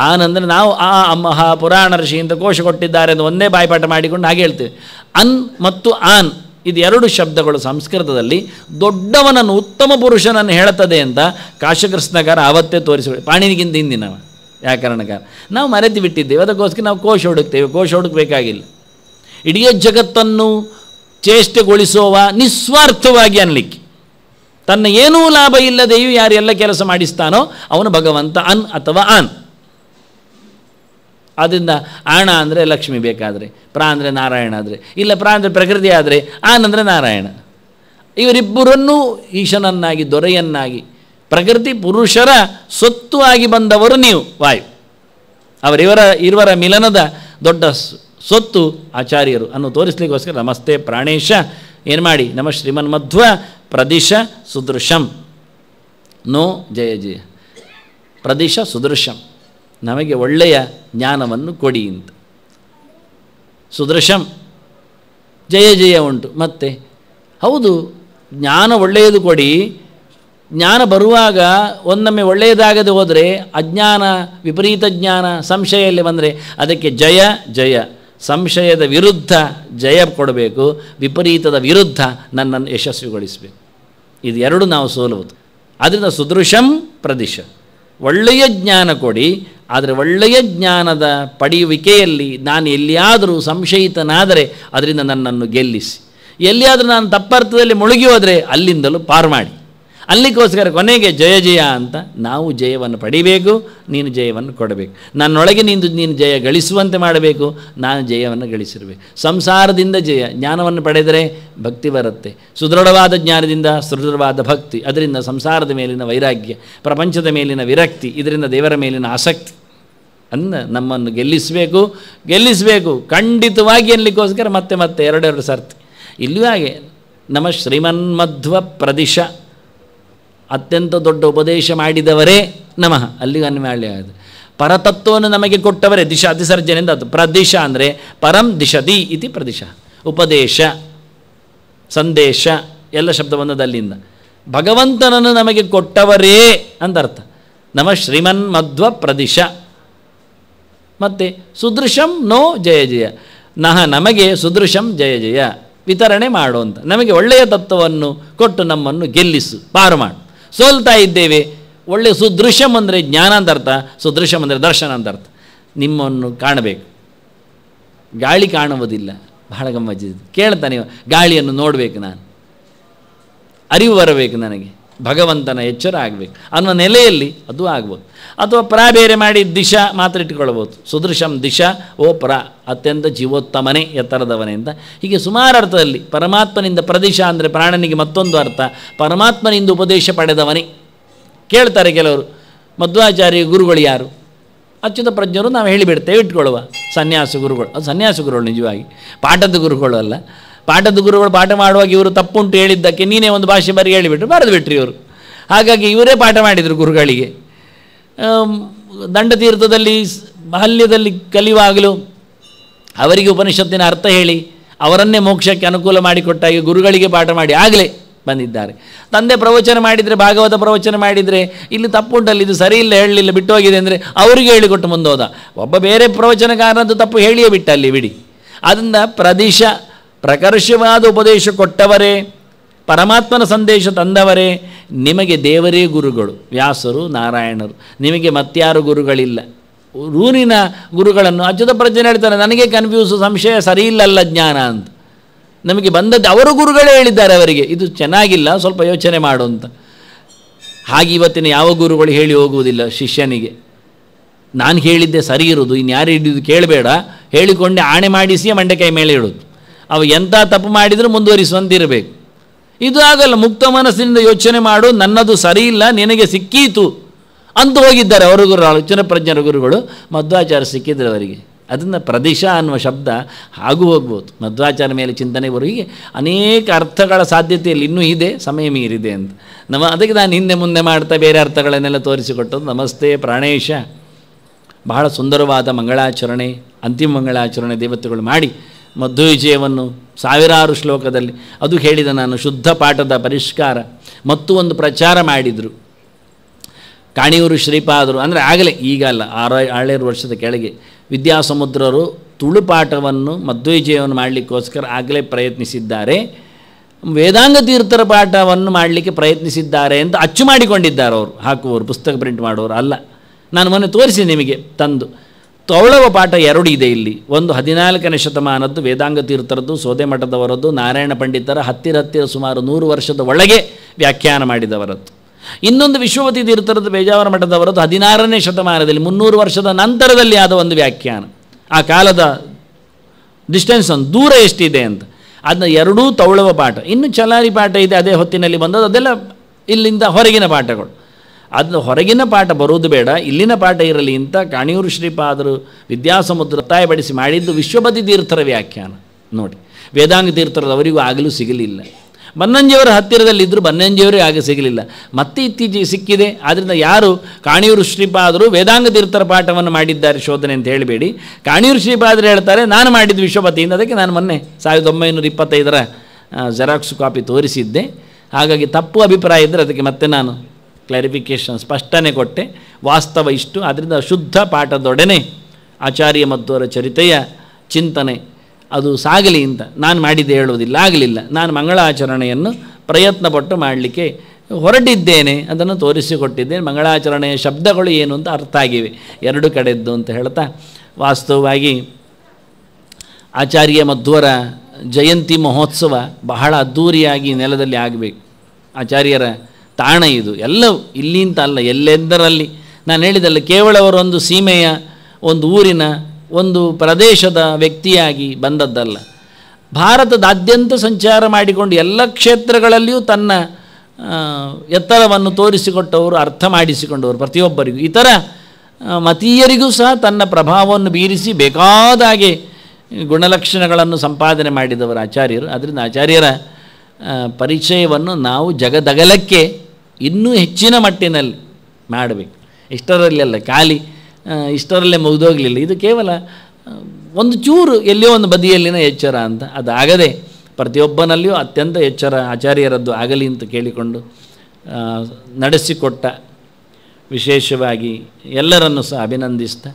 ಆನಂದ್ರೆ ನಾವು ಆ ಅಮ್ಮಹ ಪುರಾಣ ಋಷಿ ಅಂತ ಕೋಶ ಕೊಟ್ಟಿದ್ದಾರೆ ಎಂದು ಒಂದೇ ಬಾಯಿಪಾಠ ಮಾಡಿಕೊಂಡು ಹಾಗೆ ಹೇಳ್ತೀವಿ ಅನ್ ಮತ್ತು ಆನ್ ಇದು ಎರಡು ಶಬ್ದಗಳು ಸಂಸ್ಕೃತದಲ್ಲಿ ದೊಡ್ಡವನನ್ನು ಉತ್ತಮ ಪುರುಷನನ್ನು ಹೇಳುತ್ತದೆ ಅಂತ ಕಾಶಕೃಷ್ಣಕಾರ ಆವತ್ತೇ ತೋರಿಸಿಬಿಡಿ ಪಾಣಿನಿಗಿಂತ ಹಿಂದಿನವ ವ್ಯಾಕರಣಕಾರ ನಾವು ಮರೆತು ಬಿಟ್ಟಿದ್ದೇವೆ ಅದಕ್ಕೋಸ್ಕರ ನಾವು ಕೋಶ ಹುಡುಕ್ತೇವೆ ಕೋಶ ಹುಡುಕಬೇಕಾಗಿಲ್ಲ ಇಡೀ ಜಗತ್ತನ್ನು ಚೇಷ್ಟೆಗೊಳಿಸುವ ನಿಸ್ವಾರ್ಥವಾಗಿ ಅನ್ನಲಿಕ್ಕೆ ತನ್ನ ಏನೂ ಲಾಭ ಇಲ್ಲದೆಯೂ ಯಾರೆಲ್ಲ ಕೆಲಸ ಮಾಡಿಸ್ತಾನೋ ಅವನು ಭಗವಂತ ಅನ್ ಅಥವಾ ಆನ್ ಆದ್ದರಿಂದ ಆಣ ಅಂದರೆ ಲಕ್ಷ್ಮಿ ಬೇಕಾದರೆ ಪ್ರಾ ಅಂದರೆ ನಾರಾಯಣ ಆದರೆ ಇಲ್ಲ ಪ್ರಾ ಅಂದರೆ ಪ್ರಕೃತಿ ಆದರೆ ಆನ್ ಅಂದರೆ ನಾರಾಯಣ ಇವರಿಬ್ಬರನ್ನೂ ಈಶನನ್ನಾಗಿ ದೊರೆಯನ್ನಾಗಿ ಪ್ರಕೃತಿ ಪುರುಷರ ಸೊತ್ತು ಆಗಿ ಬಂದವರು ನೀವು ವಾಯು ಅವರಿವರ ಇರುವರ ಮಿಲನದ ದೊಡ್ಡ ಸೊತ್ತು ಆಚಾರ್ಯರು ಅನ್ನು ತೋರಿಸ್ಲಿಕ್ಕೋಸ್ಕರ ನಮಸ್ತೆ ಪ್ರಾಣೇಶ ಏನು ಮಾಡಿ ನಮ್ಮ ಶ್ರೀಮನ್ಮಧ್ವ ಪ್ರದಿಶ ಸುದೃಶಂ ನೋ ಜಯ ಜಯ ಪ್ರದಿಶ ಸುದೃಶಂ ನಮಗೆ ಒಳ್ಳೆಯ ಜ್ಞಾನವನ್ನು ಕೊಡಿ ಅಂತ ಸುದೃಶಂ ಜಯ ಜಯ ಉಂಟು ಮತ್ತೆ ಹೌದು ಜ್ಞಾನ ಒಳ್ಳೆಯದು ಕೊಡಿ ಜ್ಞಾನ ಬರುವಾಗ ಒಂದೊಮ್ಮೆ ಒಳ್ಳೆಯದಾಗದೆ ಹೋದರೆ ಅಜ್ಞಾನ ವಿಪರೀತ ಜ್ಞಾನ ಸಂಶಯಲ್ಲಿ ಬಂದರೆ ಅದಕ್ಕೆ ಜಯ ಜಯ ಸಂಶಯದ ವಿರುದ್ಧ ಜಯ ಕೊಡಬೇಕು ವಿಪರೀತದ ವಿರುದ್ಧ ನನ್ನನ್ನು ಯಶಸ್ವಿಗೊಳಿಸಬೇಕು ಇದು ಎರಡು ನಾವು ಸೋಲುವುದು ಅದರಿಂದ ಸುದೃಶಂ ಪ್ರದಿಶ ಒಳ್ಳೆಯ ಜ್ಞಾನ ಕೊಡಿ ಆದರೆ ಒಳ್ಳೆಯ ಜ್ಞಾನದ ಪಡೆಯುವಿಕೆಯಲ್ಲಿ ನಾನು ಎಲ್ಲಿಯಾದರೂ ಸಂಶಯಿತನಾದರೆ ಅದರಿಂದ ನನ್ನನ್ನು ಗೆಲ್ಲಿಸಿ ಎಲ್ಲಿಯಾದರೂ ನಾನು ತಪ್ಪರ್ಥದಲ್ಲಿ ಮುಳುಗಿ ಹೋದರೆ ಅಲ್ಲಿಂದಲೂ ಪಾರು ಮಾಡಿ ಅಲ್ಲಿಗೋಸ್ಕರ ಕೊನೆಗೆ ಜಯ ಜಯ ಅಂತ ನಾವು ಜಯವನ್ನು ಪಡಿಬೇಕು ನೀನು ಜಯವನ್ನು ಕೊಡಬೇಕು ನನ್ನೊಳಗೆ ನಿಂದು ನೀನು ಜಯ ಗಳಿಸುವಂತೆ ಮಾಡಬೇಕು ನಾನು ಜಯವನ್ನು ಗಳಿಸಿರಬೇಕು ಸಂಸಾರದಿಂದ ಜಯ ಜ್ಞಾನವನ್ನು ಪಡೆದರೆ ಭಕ್ತಿ ಬರುತ್ತೆ ಸುದೃಢವಾದ ಜ್ಞಾನದಿಂದ ಸುದೃಢವಾದ ಭಕ್ತಿ ಅದರಿಂದ ಸಂಸಾರದ ಮೇಲಿನ ವೈರಾಗ್ಯ ಪ್ರಪಂಚದ ಮೇಲಿನ ವಿರಕ್ತಿ ಇದರಿಂದ ದೇವರ ಮೇಲಿನ ಆಸಕ್ತಿ ಅನ್ನ ನಮ್ಮನ್ನು ಗೆಲ್ಲಿಸಬೇಕು ಗೆಲ್ಲಿಸಬೇಕು ಖಂಡಿತವಾಗಿ ಅಲ್ಲಿಗೋಸ್ಕರ ಮತ್ತೆ ಮತ್ತೆ ಎರಡೆರಡು ಸರ್ತಿ ಇಲ್ಲಿಯೂ ಹಾಗೆ ನಮ್ಮ ಶ್ರೀಮನ್ಮಧ್ವ ಪ್ರದಿಶ ಅತ್ಯಂತ ದೊಡ್ಡ ಉಪದೇಶ ಮಾಡಿದವರೇ ನಮಃ ಅಲ್ಲಿಗೆ ಅನ್ವಯ ಆಯಿತು ಪರತತ್ವವನ್ನು ನಮಗೆ ಕೊಟ್ಟವರೇ ದಿಶಾ ದಿಸರ್ಜನೆ ಅದು ಪ್ರದಿಶ ಅಂದರೆ ಪರಂ ದಿಶದಿ ಇತಿ ಪ್ರದಿಶ ಉಪದೇಶ ಸಂದೇಶ ಎಲ್ಲ ಶಬ್ದ ಬಂದದಲ್ಲಿಂದ ಭಗವಂತನನ್ನು ನಮಗೆ ಕೊಟ್ಟವರೇ ಅಂತರ್ಥ ಅರ್ಥ ನಮ್ಮ ಶ್ರೀಮನ್ ಮಧ್ವ ಪ್ರದಿಶ ಮತ್ತು ಸುದೃಶಂ ನೋ ಜಯ ಜಯ ನಹ ನಮಗೆ ಸುದೃಶಂ ಜಯ ಜಯ ವಿತರಣೆ ಮಾಡು ಅಂತ ನಮಗೆ ಒಳ್ಳೆಯ ತತ್ವವನ್ನು ಕೊಟ್ಟು ನಮ್ಮನ್ನು ಗೆಲ್ಲಿಸು ಪಾರು ಮಾಡು ಸೋಲ್ತಾ ಇದ್ದೇವೆ ಒಳ್ಳೆಯ ಸುದೃಶ್ಯಂ ಅಂದರೆ ಜ್ಞಾನ ಅಂತ ಅರ್ಥ ಸುದೃಶ್ಯಂ ಅಂದರೆ ದರ್ಶನ ಅಂತ ಅರ್ಥ ನಿಮ್ಮನ್ನು ಕಾಣಬೇಕು ಗಾಳಿ ಕಾಣುವುದಿಲ್ಲ ಬಹಳ ಗಮ್ಮಜ್ಜಿದ್ದು ಕೇಳ್ತಾನೆ ಗಾಳಿಯನ್ನು ನೋಡಬೇಕು ನಾನು ಅರಿವು ಬರಬೇಕು ನನಗೆ ಭಗವಂತನ ಎಚ್ಚರ ಆಗಬೇಕು ಅನ್ನೋ ನೆಲೆಯಲ್ಲಿ ಅದು ಆಗ್ಬೋದು ಅಥವಾ ಪ್ರಾ ಬೇರೆ ಮಾಡಿ ದಿಶಾ ಮಾತ್ರ ಇಟ್ಕೊಳ್ಬೋದು ಸುದೃಶಂ ದಿಶಾ ಓ ಪ್ರ ಅತ್ಯಂತ ಜೀವೋತ್ತಮನೇ ಎತ್ತರದವನೇ ಅಂತ ಹೀಗೆ ಸುಮಾರು ಅರ್ಥದಲ್ಲಿ ಪರಮಾತ್ಮನಿಂದ ಪ್ರದೇಶ ಅಂದರೆ ಪ್ರಾಣನಿಗೆ ಮತ್ತೊಂದು ಅರ್ಥ ಪರಮಾತ್ಮನಿಂದ ಉಪದೇಶ ಪಡೆದವನೇ ಕೇಳ್ತಾರೆ ಕೆಲವರು ಮಧ್ವಾಚಾರ್ಯ ಗುರುಗಳು ಯಾರು ಅಚ್ಯುತ ಪ್ರಜ್ಞರು ನಾವು ಹೇಳಿಬಿಡ್ತೇವೆ ಇಟ್ಕೊಳ್ಳುವ ಸನ್ಯಾಸ ಗುರುಗಳು ಅದು ಸನ್ಯಾಸ ಗುರುಗಳು ನಿಜವಾಗಿ ಪಾಠದ ಗುರುಗಳು ಅಲ್ಲ ಪಾಠದ ಗುರುಗಳು ಪಾಠ ಮಾಡುವಾಗ ಇವರು ತಪ್ಪುಂಟು ಹೇಳಿದ್ದಕ್ಕೆ ನೀನೇ ಒಂದು ಭಾಷೆ ಬರೀ ಹೇಳಿಬಿಟ್ರು ಬರೆದು ಬಿಟ್ರಿ ಇವರು ಹಾಗಾಗಿ ಇವರೇ ಪಾಠ ಮಾಡಿದರು ಗುರುಗಳಿಗೆ ದಂಡತೀರ್ಥದಲ್ಲಿ ಬಾಲ್ಯದಲ್ಲಿ ಕಲಿಯುವಾಗಲೂ ಅವರಿಗೆ ಉಪನಿಷತ್ತಿನ ಅರ್ಥ ಹೇಳಿ ಅವರನ್ನೇ ಮೋಕ್ಷಕ್ಕೆ ಅನುಕೂಲ ಮಾಡಿಕೊಟ್ಟಾಗಿ ಗುರುಗಳಿಗೆ ಪಾಠ ಮಾಡಿ ಆಗಲೇ ಬಂದಿದ್ದಾರೆ ತಂದೆ ಪ್ರವಚನ ಮಾಡಿದರೆ ಭಾಗವತ ಪ್ರವಚನ ಮಾಡಿದರೆ ಇಲ್ಲಿ ತಪ್ಪುಂಟಲ್ಲಿ ಇದು ಸರಿ ಇಲ್ಲ ಹೇಳಲಿಲ್ಲ ಬಿಟ್ಟು ಹೋಗಿದೆ ಅಂದರೆ ಅವರಿಗೆ ಹೇಳಿಕೊಟ್ಟು ಮುಂದೋದ ಒಬ್ಬ ಬೇರೆ ಪ್ರವಚನಕಾರನದ್ದು ತಪ್ಪು ಹೇಳಿಯೇ ಬಿಟ್ಟ ಅಲ್ಲಿ ಬಿಡಿ ಅದರಿಂದ ಪ್ರದೇಶ ಪ್ರಕರ್ಷವಾದ ಉಪದೇಶ ಕೊಟ್ಟವರೇ ಪರಮಾತ್ಮನ ಸಂದೇಶ ತಂದವರೇ ನಿಮಗೆ ದೇವರೇ ಗುರುಗಳು ವ್ಯಾಸರು ನಾರಾಯಣರು ನಿಮಗೆ ಮತ್ಯಾರು ಗುರುಗಳಿಲ್ಲ ರೂನಿನ ಗುರುಗಳನ್ನು ಅಚ್ಯುತ ಪ್ರಜ್ಞೆ ಹೇಳ್ತಾರೆ ನನಗೆ ಕನ್ಫ್ಯೂಸ್ ಸಂಶಯ ಸರಿ ಇಲ್ಲಲ್ಲ ಜ್ಞಾನ ಅಂತ ನಮಗೆ ಬಂದದ್ದು ಅವರು ಗುರುಗಳೇ ಹೇಳಿದ್ದಾರೆ ಅವರಿಗೆ ಇದು ಚೆನ್ನಾಗಿಲ್ಲ ಸ್ವಲ್ಪ ಯೋಚನೆ ಮಾಡು ಅಂತ ಹಾಗೆ ಇವತ್ತಿನ ಯಾವ ಗುರುಗಳು ಹೇಳಿ ಹೋಗುವುದಿಲ್ಲ ಶಿಷ್ಯನಿಗೆ ನಾನು ಹೇಳಿದ್ದೆ ಸರಿ ಇರೋದು ಇನ್ಯಾರು ಹಿಡಿದು ಕೇಳಬೇಡ ಹೇಳಿಕೊಂಡೆ ಆಣೆ ಮಾಡಿಸಿಯೇ ಮಂಡೆಕಾಯಿ ಮೇಲೆ ಇಡೋದು ಅವ ಎಂಥ ತಪ್ಪು ಮಾಡಿದರೂ ಮುಂದುವರಿಸುವಂತಿರಬೇಕು ಇದು ಆಗಲ್ಲ ಮುಕ್ತ ಮನಸ್ಸಿನಿಂದ ಯೋಚನೆ ಮಾಡು ನನ್ನದು ಸರಿ ಇಲ್ಲ ನಿನಗೆ ಸಿಕ್ಕೀತು ಅಂತ ಹೋಗಿದ್ದಾರೆ ಅವರು ಗುರು ಆಲೋಚನೆ ಪ್ರಜ್ಞರ ಗುರುಗಳು ಮಧ್ವಾಚಾರ ಸಿಕ್ಕಿದ್ರೆ ಅವರಿಗೆ ಅದನ್ನು ಪ್ರದೇಶ ಅನ್ನುವ ಶಬ್ದ ಹಾಗೂ ಹೋಗ್ಬೋದು ಮಧ್ವಾಚಾರ ಮೇಲೆ ಚಿಂತನೆ ಬರುವಿಗೆ ಅನೇಕ ಅರ್ಥಗಳ ಸಾಧ್ಯತೆಯಲ್ಲಿ ಇನ್ನೂ ಇದೆ ಸಮಯ ಮೀರಿದೆ ಅಂತ ನಮ್ಮ ಅದಕ್ಕೆ ನಾನು ಹಿಂದೆ ಮುಂದೆ ಮಾಡ್ತಾ ಬೇರೆ ಅರ್ಥಗಳನ್ನೆಲ್ಲ ತೋರಿಸಿಕೊಟ್ಟದ್ದು ನಮಸ್ತೆ ಪ್ರಾಣೇಶ ಬಹಳ ಸುಂದರವಾದ ಮಂಗಳಾಚರಣೆ ಅಂತಿಮ ಮಂಗಳಾಚರಣೆ ದೇವತೆಗಳು ಮಾಡಿ ಮದ್ವವಿಜಯವನ್ನು ಸಾವಿರಾರು ಶ್ಲೋಕದಲ್ಲಿ ಅದು ಹೇಳಿದ ನಾನು ಶುದ್ಧ ಪಾಠದ ಪರಿಷ್ಕಾರ ಮತ್ತು ಒಂದು ಪ್ರಚಾರ ಮಾಡಿದರು ಕಾಣಿಯೂರು ಶ್ರೀಪಾದರು ಅಂದರೆ ಆಗಲೇ ಈಗ ಅಲ್ಲ ಆರ ಆಳೇರು ವರ್ಷದ ಕೆಳಗೆ ವಿದ್ಯಾಸಮುದ್ರರು ತುಳುಪಾಠವನ್ನು ಮಧ್ವಿಜಯವನ್ನು ಮಾಡಲಿಕ್ಕೋಸ್ಕರ ಆಗಲೇ ಪ್ರಯತ್ನಿಸಿದ್ದಾರೆ ವೇದಾಂಗ ತೀರ್ಥರ ಪಾಠವನ್ನು ಮಾಡಲಿಕ್ಕೆ ಪ್ರಯತ್ನಿಸಿದ್ದಾರೆ ಅಂತ ಅಚ್ಚು ಮಾಡಿಕೊಂಡಿದ್ದಾರೆ ಅವರು ಹಾಕುವವರು ಪುಸ್ತಕ ಪ್ರಿಂಟ್ ಮಾಡುವವರು ಅಲ್ಲ ನಾನು ಮೊನ್ನೆ ತೋರಿಸಿ ನಿಮಗೆ ತಂದು ತೌಳವ ಪಾಠ ಎರಡು ಇದೆ ಇಲ್ಲಿ ಒಂದು ಹದಿನಾಲ್ಕನೇ ಶತಮಾನದ್ದು ವೇದಾಂಗ ತೀರ್ಥರದ್ದು ಸೋದೆ ಮಠದವರದ್ದು ನಾರಾಯಣ ಪಂಡಿತರ ಹತ್ತಿರ ಹತ್ತಿರ ಸುಮಾರು ನೂರು ವರ್ಷದ ಒಳಗೆ ವ್ಯಾಖ್ಯಾನ ಮಾಡಿದವರದ್ದು ಇನ್ನೊಂದು ವಿಶ್ವವತಿ ತೀರ್ಥರದ್ದು ಬೇಜಾವರ ಮಠದವರದ್ದು ಹದಿನಾರನೇ ಶತಮಾನದಲ್ಲಿ ಮುನ್ನೂರು ವರ್ಷದ ನಂತರದಲ್ಲಿ ಆದ ಒಂದು ವ್ಯಾಖ್ಯಾನ ಆ ಕಾಲದ ಡಿಸ್ಟೆನ್ಸ್ ಒಂದು ದೂರ ಎಷ್ಟಿದೆ ಅಂತ ಅದನ್ನ ಎರಡೂ ತೌಳವ ಪಾಠ ಇನ್ನು ಚಲಾರಿ ಪಾಠ ಇದೆ ಅದೇ ಹೊತ್ತಿನಲ್ಲಿ ಬಂದದ್ದು ಅದೆಲ್ಲ ಇಲ್ಲಿಂದ ಹೊರಗಿನ ಪಾಠಗಳು ಅದನ್ನು ಹೊರಗಿನ ಪಾಠ ಬರೋದು ಬೇಡ ಇಲ್ಲಿನ ಪಾಠ ಇರಲಿ ಅಂತ ಕಾಣಿಯೂರು ಶ್ರೀಪಾದರು ವಿದ್ಯಾಸಮುದ್ರ ಒತ್ತಾಯಪಡಿಸಿ ಮಾಡಿದ್ದು ವಿಶ್ವಪತಿ ತೀರ್ಥರ ವ್ಯಾಖ್ಯಾನ ನೋಡಿ ವೇದಾಂಗ ತೀರ್ಥರದವರಿಗೂ ಆಗಲೂ ಸಿಗಲಿಲ್ಲ ಬನ್ನಂಜಿಯವರ ಹತ್ತಿರದಲ್ಲಿದ್ದರೂ ಬನ್ನಂಜಿಯವರೇ ಆಗ ಸಿಗಲಿಲ್ಲ ಮತ್ತೆ ಇತ್ತೀಚೆಗೆ ಸಿಕ್ಕಿದೆ ಆದ್ದರಿಂದ ಯಾರು ಕಾಣಿಯೂರು ಶ್ರೀಪಾದರು ವೇದಾಂಗ ತೀರ್ಥರ ಪಾಠವನ್ನು ಮಾಡಿದ್ದಾರೆ ಶೋಧನೆ ಅಂತ ಹೇಳಬೇಡಿ ಕಾಣಿಯೂರು ಶ್ರೀಪಾದರು ಹೇಳ್ತಾರೆ ನಾನು ಮಾಡಿದ್ದು ವಿಶ್ವಪತಿಯಿಂದ ಅದಕ್ಕೆ ನಾನು ಮೊನ್ನೆ ಸಾವಿರದ ಒಂಬೈನೂರ ಇಪ್ಪತ್ತೈದರ ಜೆರಾಕ್ಸ್ ಕಾಪಿ ತೋರಿಸಿದ್ದೆ ಹಾಗಾಗಿ ತಪ್ಪು ಅಭಿಪ್ರಾಯ ಇದ್ದರೆ ಅದಕ್ಕೆ ಮತ್ತೆ ನಾನು ಕ್ಲಾರಿಫಿಕೇಷನ್ ಸ್ಪಷ್ಟನೆ ಕೊಟ್ಟೆ ವಾಸ್ತವ ಇಷ್ಟು ಆದ್ದರಿಂದ ಶುದ್ಧ ಪಾಠದೊಡನೆ ಆಚಾರ್ಯ ಮಧ್ವರ ಚರಿತೆಯ ಚಿಂತನೆ ಅದು ಸಾಗಲಿ ಅಂತ ನಾನು ಮಾಡಿದ್ದೆ ಹೇಳುವುದಿಲ್ಲ ಆಗಲಿಲ್ಲ ನಾನು ಮಂಗಳ ಆಚರಣೆಯನ್ನು ಪ್ರಯತ್ನಪಟ್ಟು ಮಾಡಲಿಕ್ಕೆ ಹೊರಟಿದ್ದೇನೆ ಅದನ್ನು ತೋರಿಸಿಕೊಟ್ಟಿದ್ದೇನೆ ಮಂಗಳಾಚರಣೆಯ ಶಬ್ದಗಳು ಏನು ಅಂತ ಅರ್ಥ ಆಗಿವೆ ಎರಡು ಕಡೆದ್ದು ಅಂತ ಹೇಳ್ತಾ ವಾಸ್ತವವಾಗಿ ಆಚಾರ್ಯ ಮಧ್ವರ ಜಯಂತಿ ಮಹೋತ್ಸವ ಬಹಳ ಅದ್ಧೂರಿಯಾಗಿ ನೆಲದಲ್ಲಿ ಆಗಬೇಕು ಆಚಾರ್ಯರ ತಾಣ ಇದು ಎಲ್ಲವೂ ಇಲ್ಲಿಂತ ಅಲ್ಲ ಎಲ್ಲೆಂದರಲ್ಲಿ ನಾನು ಹೇಳಿದಲ್ಲ ಕೇವಲ ಅವರೊಂದು ಸೀಮೆಯ ಒಂದು ಊರಿನ ಒಂದು ಪ್ರದೇಶದ ವ್ಯಕ್ತಿಯಾಗಿ ಬಂದದ್ದಲ್ಲ ಭಾರತದಾದ್ಯಂತ ಸಂಚಾರ ಮಾಡಿಕೊಂಡು ಎಲ್ಲ ಕ್ಷೇತ್ರಗಳಲ್ಲಿಯೂ ತನ್ನ ಎತ್ತರವನ್ನು ತೋರಿಸಿಕೊಟ್ಟವರು ಅರ್ಥ ಮಾಡಿಸಿಕೊಂಡವರು ಪ್ರತಿಯೊಬ್ಬರಿಗೂ ಇತರ ಮತೀಯರಿಗೂ ಸಹ ತನ್ನ ಪ್ರಭಾವವನ್ನು ಬೀರಿಸಿ ಬೇಕಾದಾಗೆ ಗುಣಲಕ್ಷಣಗಳನ್ನು ಸಂಪಾದನೆ ಮಾಡಿದವರು ಆಚಾರ್ಯರು ಅದರಿಂದ ಆಚಾರ್ಯರ ಪರಿಚಯವನ್ನು ನಾವು ಜಗದಗಲಕ್ಕೆ ಇನ್ನೂ ಹೆಚ್ಚಿನ ಮಟ್ಟಿನಲ್ಲಿ ಮಾಡಬೇಕು ಇಷ್ಟರಲ್ಲೆಲ್ಲ ಖಾಲಿ ಇಷ್ಟರಲ್ಲೇ ಮುಗಿದೋಗಲಿಲ್ಲ ಇದು ಕೇವಲ ಒಂದು ಚೂರು ಎಲ್ಲಿಯೋ ಒಂದು ಬದಿಯಲ್ಲಿನ ಎಚ್ಚರ ಅಂತ ಅದಾಗದೆ ಪ್ರತಿಯೊಬ್ಬನಲ್ಲಿಯೂ ಅತ್ಯಂತ ಎಚ್ಚರ ಆಚಾರ್ಯರದ್ದು ಆಗಲಿ ಅಂತ ಕೇಳಿಕೊಂಡು ನಡೆಸಿಕೊಟ್ಟ ವಿಶೇಷವಾಗಿ ಎಲ್ಲರನ್ನು ಸಹ ಅಭಿನಂದಿಸ್ತಾ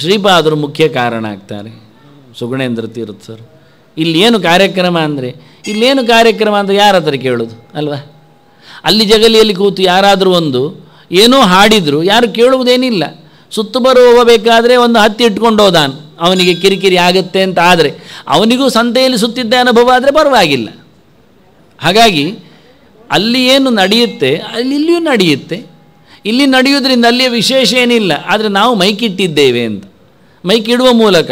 ಶ್ರೀಪಾದರು ಮುಖ್ಯ ಕಾರಣ ಆಗ್ತಾರೆ ಸುಗುಣೇಂದ್ರ ತೀರ್ಥರು ಸರ್ ಇಲ್ಲೇನು ಕಾರ್ಯಕ್ರಮ ಅಂದರೆ ಇಲ್ಲೇನು ಕಾರ್ಯಕ್ರಮ ಅಂದರೆ ಯಾರ ಹತ್ರ ಕೇಳೋದು ಅಲ್ವಾ ಅಲ್ಲಿ ಜಗಲಿಯಲ್ಲಿ ಕೂತು ಯಾರಾದರೂ ಒಂದು ಏನೋ ಹಾಡಿದ್ರು ಯಾರು ಕೇಳುವುದೇನಿಲ್ಲ ಸುತ್ತು ಬರುವ ಹೋಗಬೇಕಾದ್ರೆ ಒಂದು ಹತ್ತಿ ಇಟ್ಕೊಂಡು ಹೋದಾನು ಅವನಿಗೆ ಕಿರಿಕಿರಿ ಆಗುತ್ತೆ ಅಂತ ಆದರೆ ಅವನಿಗೂ ಸಂತೆಯಲ್ಲಿ ಸುತ್ತಿದ್ದ ಅನುಭವ ಆದರೆ ಪರವಾಗಿಲ್ಲ ಹಾಗಾಗಿ ಅಲ್ಲಿ ಏನು ನಡೆಯುತ್ತೆ ಅಲ್ಲಿ ಇಲ್ಲಿಯೂ ನಡೆಯುತ್ತೆ ಇಲ್ಲಿ ನಡೆಯೋದ್ರಿಂದ ಅಲ್ಲಿಯ ವಿಶೇಷ ಏನಿಲ್ಲ ಆದರೆ ನಾವು ಮೈಕಿಟ್ಟಿದ್ದೇವೆ ಅಂತ ಮೈಕಿಡುವ ಮೂಲಕ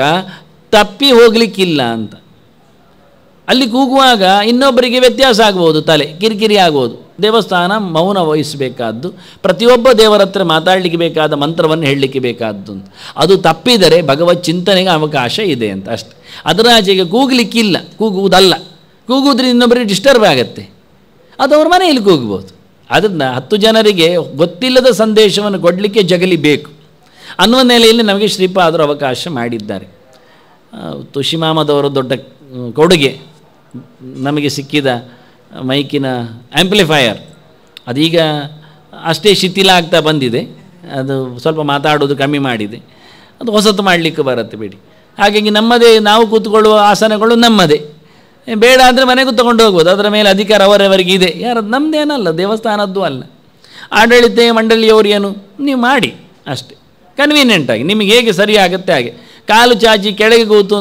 ತಪ್ಪಿ ಹೋಗಲಿಕ್ಕಿಲ್ಲ ಅಂತ ಅಲ್ಲಿ ಕೂಗುವಾಗ ಇನ್ನೊಬ್ಬರಿಗೆ ವ್ಯತ್ಯಾಸ ಆಗ್ಬೋದು ತಲೆ ಕಿರಿಕಿರಿ ಆಗ್ಬೋದು ದೇವಸ್ಥಾನ ಮೌನ ವಹಿಸಬೇಕಾದ್ದು ಪ್ರತಿಯೊಬ್ಬ ದೇವರ ಹತ್ರ ಮಾತಾಡಲಿಕ್ಕೆ ಬೇಕಾದ ಮಂತ್ರವನ್ನು ಹೇಳಲಿಕ್ಕೆ ಬೇಕಾದ್ದು ಅಂತ ಅದು ತಪ್ಪಿದರೆ ಭಗವತ್ ಚಿಂತನೆಗೆ ಅವಕಾಶ ಇದೆ ಅಂತ ಅಷ್ಟೆ ಅದರ ಆಚೆಗೆ ಕೂಗಲಿಕ್ಕಿಲ್ಲ ಕೂಗುವುದಲ್ಲ ಕೂಗುವುದರಿಂದ ಇನ್ನೊಬ್ಬರಿಗೆ ಡಿಸ್ಟರ್ಬ್ ಆಗತ್ತೆ ಅದು ಅವ್ರ ಮನೆಯಲ್ಲಿ ಕೂಗ್ಬೋದು ಅದನ್ನು ಹತ್ತು ಜನರಿಗೆ ಗೊತ್ತಿಲ್ಲದ ಸಂದೇಶವನ್ನು ಕೊಡಲಿಕ್ಕೆ ಜಗಲಿ ಬೇಕು ಅನ್ನುವ ನೆಲೆಯಲ್ಲಿ ನಮಗೆ ಶ್ರೀಪಾದರು ಅವಕಾಶ ಮಾಡಿದ್ದಾರೆ ತುಷಿಮಾಮದವರು ದೊಡ್ಡ ಕೊಡುಗೆ ನಮಗೆ ಸಿಕ್ಕಿದ ಮೈಕಿನ ಆ್ಯಂಪ್ಲಿಫೈಯರ್ ಅದೀಗ ಅಷ್ಟೇ ಶಿಥಿಲ ಆಗ್ತಾ ಬಂದಿದೆ ಅದು ಸ್ವಲ್ಪ ಮಾತಾಡೋದು ಕಮ್ಮಿ ಮಾಡಿದೆ ಅದು ಹೊಸತು ಮಾಡಲಿಕ್ಕೆ ಬರುತ್ತೆ ಬಿಡಿ ಹಾಗಾಗಿ ನಮ್ಮದೇ ನಾವು ಕೂತ್ಕೊಳ್ಳುವ ಆಸನಗಳು ನಮ್ಮದೇ ಬೇಡ ಅಂದರೆ ಮನೆಗೂ ತಗೊಂಡು ಹೋಗ್ಬೋದು ಅದರ ಮೇಲೆ ಅಧಿಕಾರ ಅವರವರಿಗೆ ಇದೆ ಯಾರದು ನಮ್ಮದೇನಲ್ಲ ದೇವಸ್ಥಾನದ್ದು ಅಲ್ಲ ಆಡಳಿತ ಮಂಡಳಿಯವರು ಏನು ನೀವು ಮಾಡಿ ಅಷ್ಟೇ ಕನ್ವೀನಿಯೆಂಟಾಗಿ ನಿಮಗೆ ಹೇಗೆ ಸರಿ ಆಗುತ್ತೆ ಹಾಗೆ ಕಾಲು ಚಾಚಿ ಕೆಳಗೆ ಕೂತು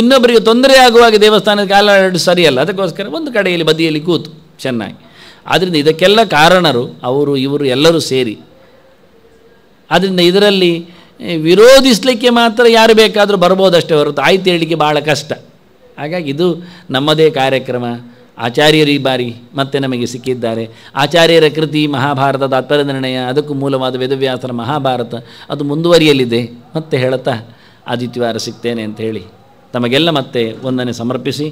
ಇನ್ನೊಬ್ಬರಿಗೆ ತೊಂದರೆ ಆಗುವಾಗ ದೇವಸ್ಥಾನದ ಕಾಲಾಡೋದು ಸರಿಯಲ್ಲ ಅದಕ್ಕೋಸ್ಕರ ಒಂದು ಕಡೆಯಲ್ಲಿ ಬದಿಯಲ್ಲಿ ಕೂತು ಚೆನ್ನಾಗಿ ಆದ್ದರಿಂದ ಇದಕ್ಕೆಲ್ಲ ಕಾರಣರು ಅವರು ಇವರು ಎಲ್ಲರೂ ಸೇರಿ ಆದ್ದರಿಂದ ಇದರಲ್ಲಿ ವಿರೋಧಿಸಲಿಕ್ಕೆ ಮಾತ್ರ ಯಾರು ಬೇಕಾದರೂ ಬರ್ಬೋದಷ್ಟೇ ಹೊರತು ಆಯ್ತು ಹೇಳಲಿಕ್ಕೆ ಭಾಳ ಕಷ್ಟ ಹಾಗಾಗಿ ಇದು ನಮ್ಮದೇ ಕಾರ್ಯಕ್ರಮ ಆಚಾರ್ಯರು ಈ ಬಾರಿ ಮತ್ತೆ ನಮಗೆ ಸಿಕ್ಕಿದ್ದಾರೆ ಆಚಾರ್ಯರ ಕೃತಿ ಮಹಾಭಾರತದ ಅತ್ತರ ನಿರ್ಣಯ ಅದಕ್ಕೂ ಮೂಲವಾದ ವೇದವ್ಯಾಸನ ಮಹಾಭಾರತ ಅದು ಮುಂದುವರಿಯಲಿದೆ ಮತ್ತೆ ಹೇಳುತ್ತಾ ಆದಿತ್ಯವಾರ ಸಿಗ್ತೇನೆ ಅಂತ ಹೇಳಿ ತಮಗೆಲ್ಲ ಮತ್ತೆ ವಂದನೆ ಸಮರ್ಪಿಸಿ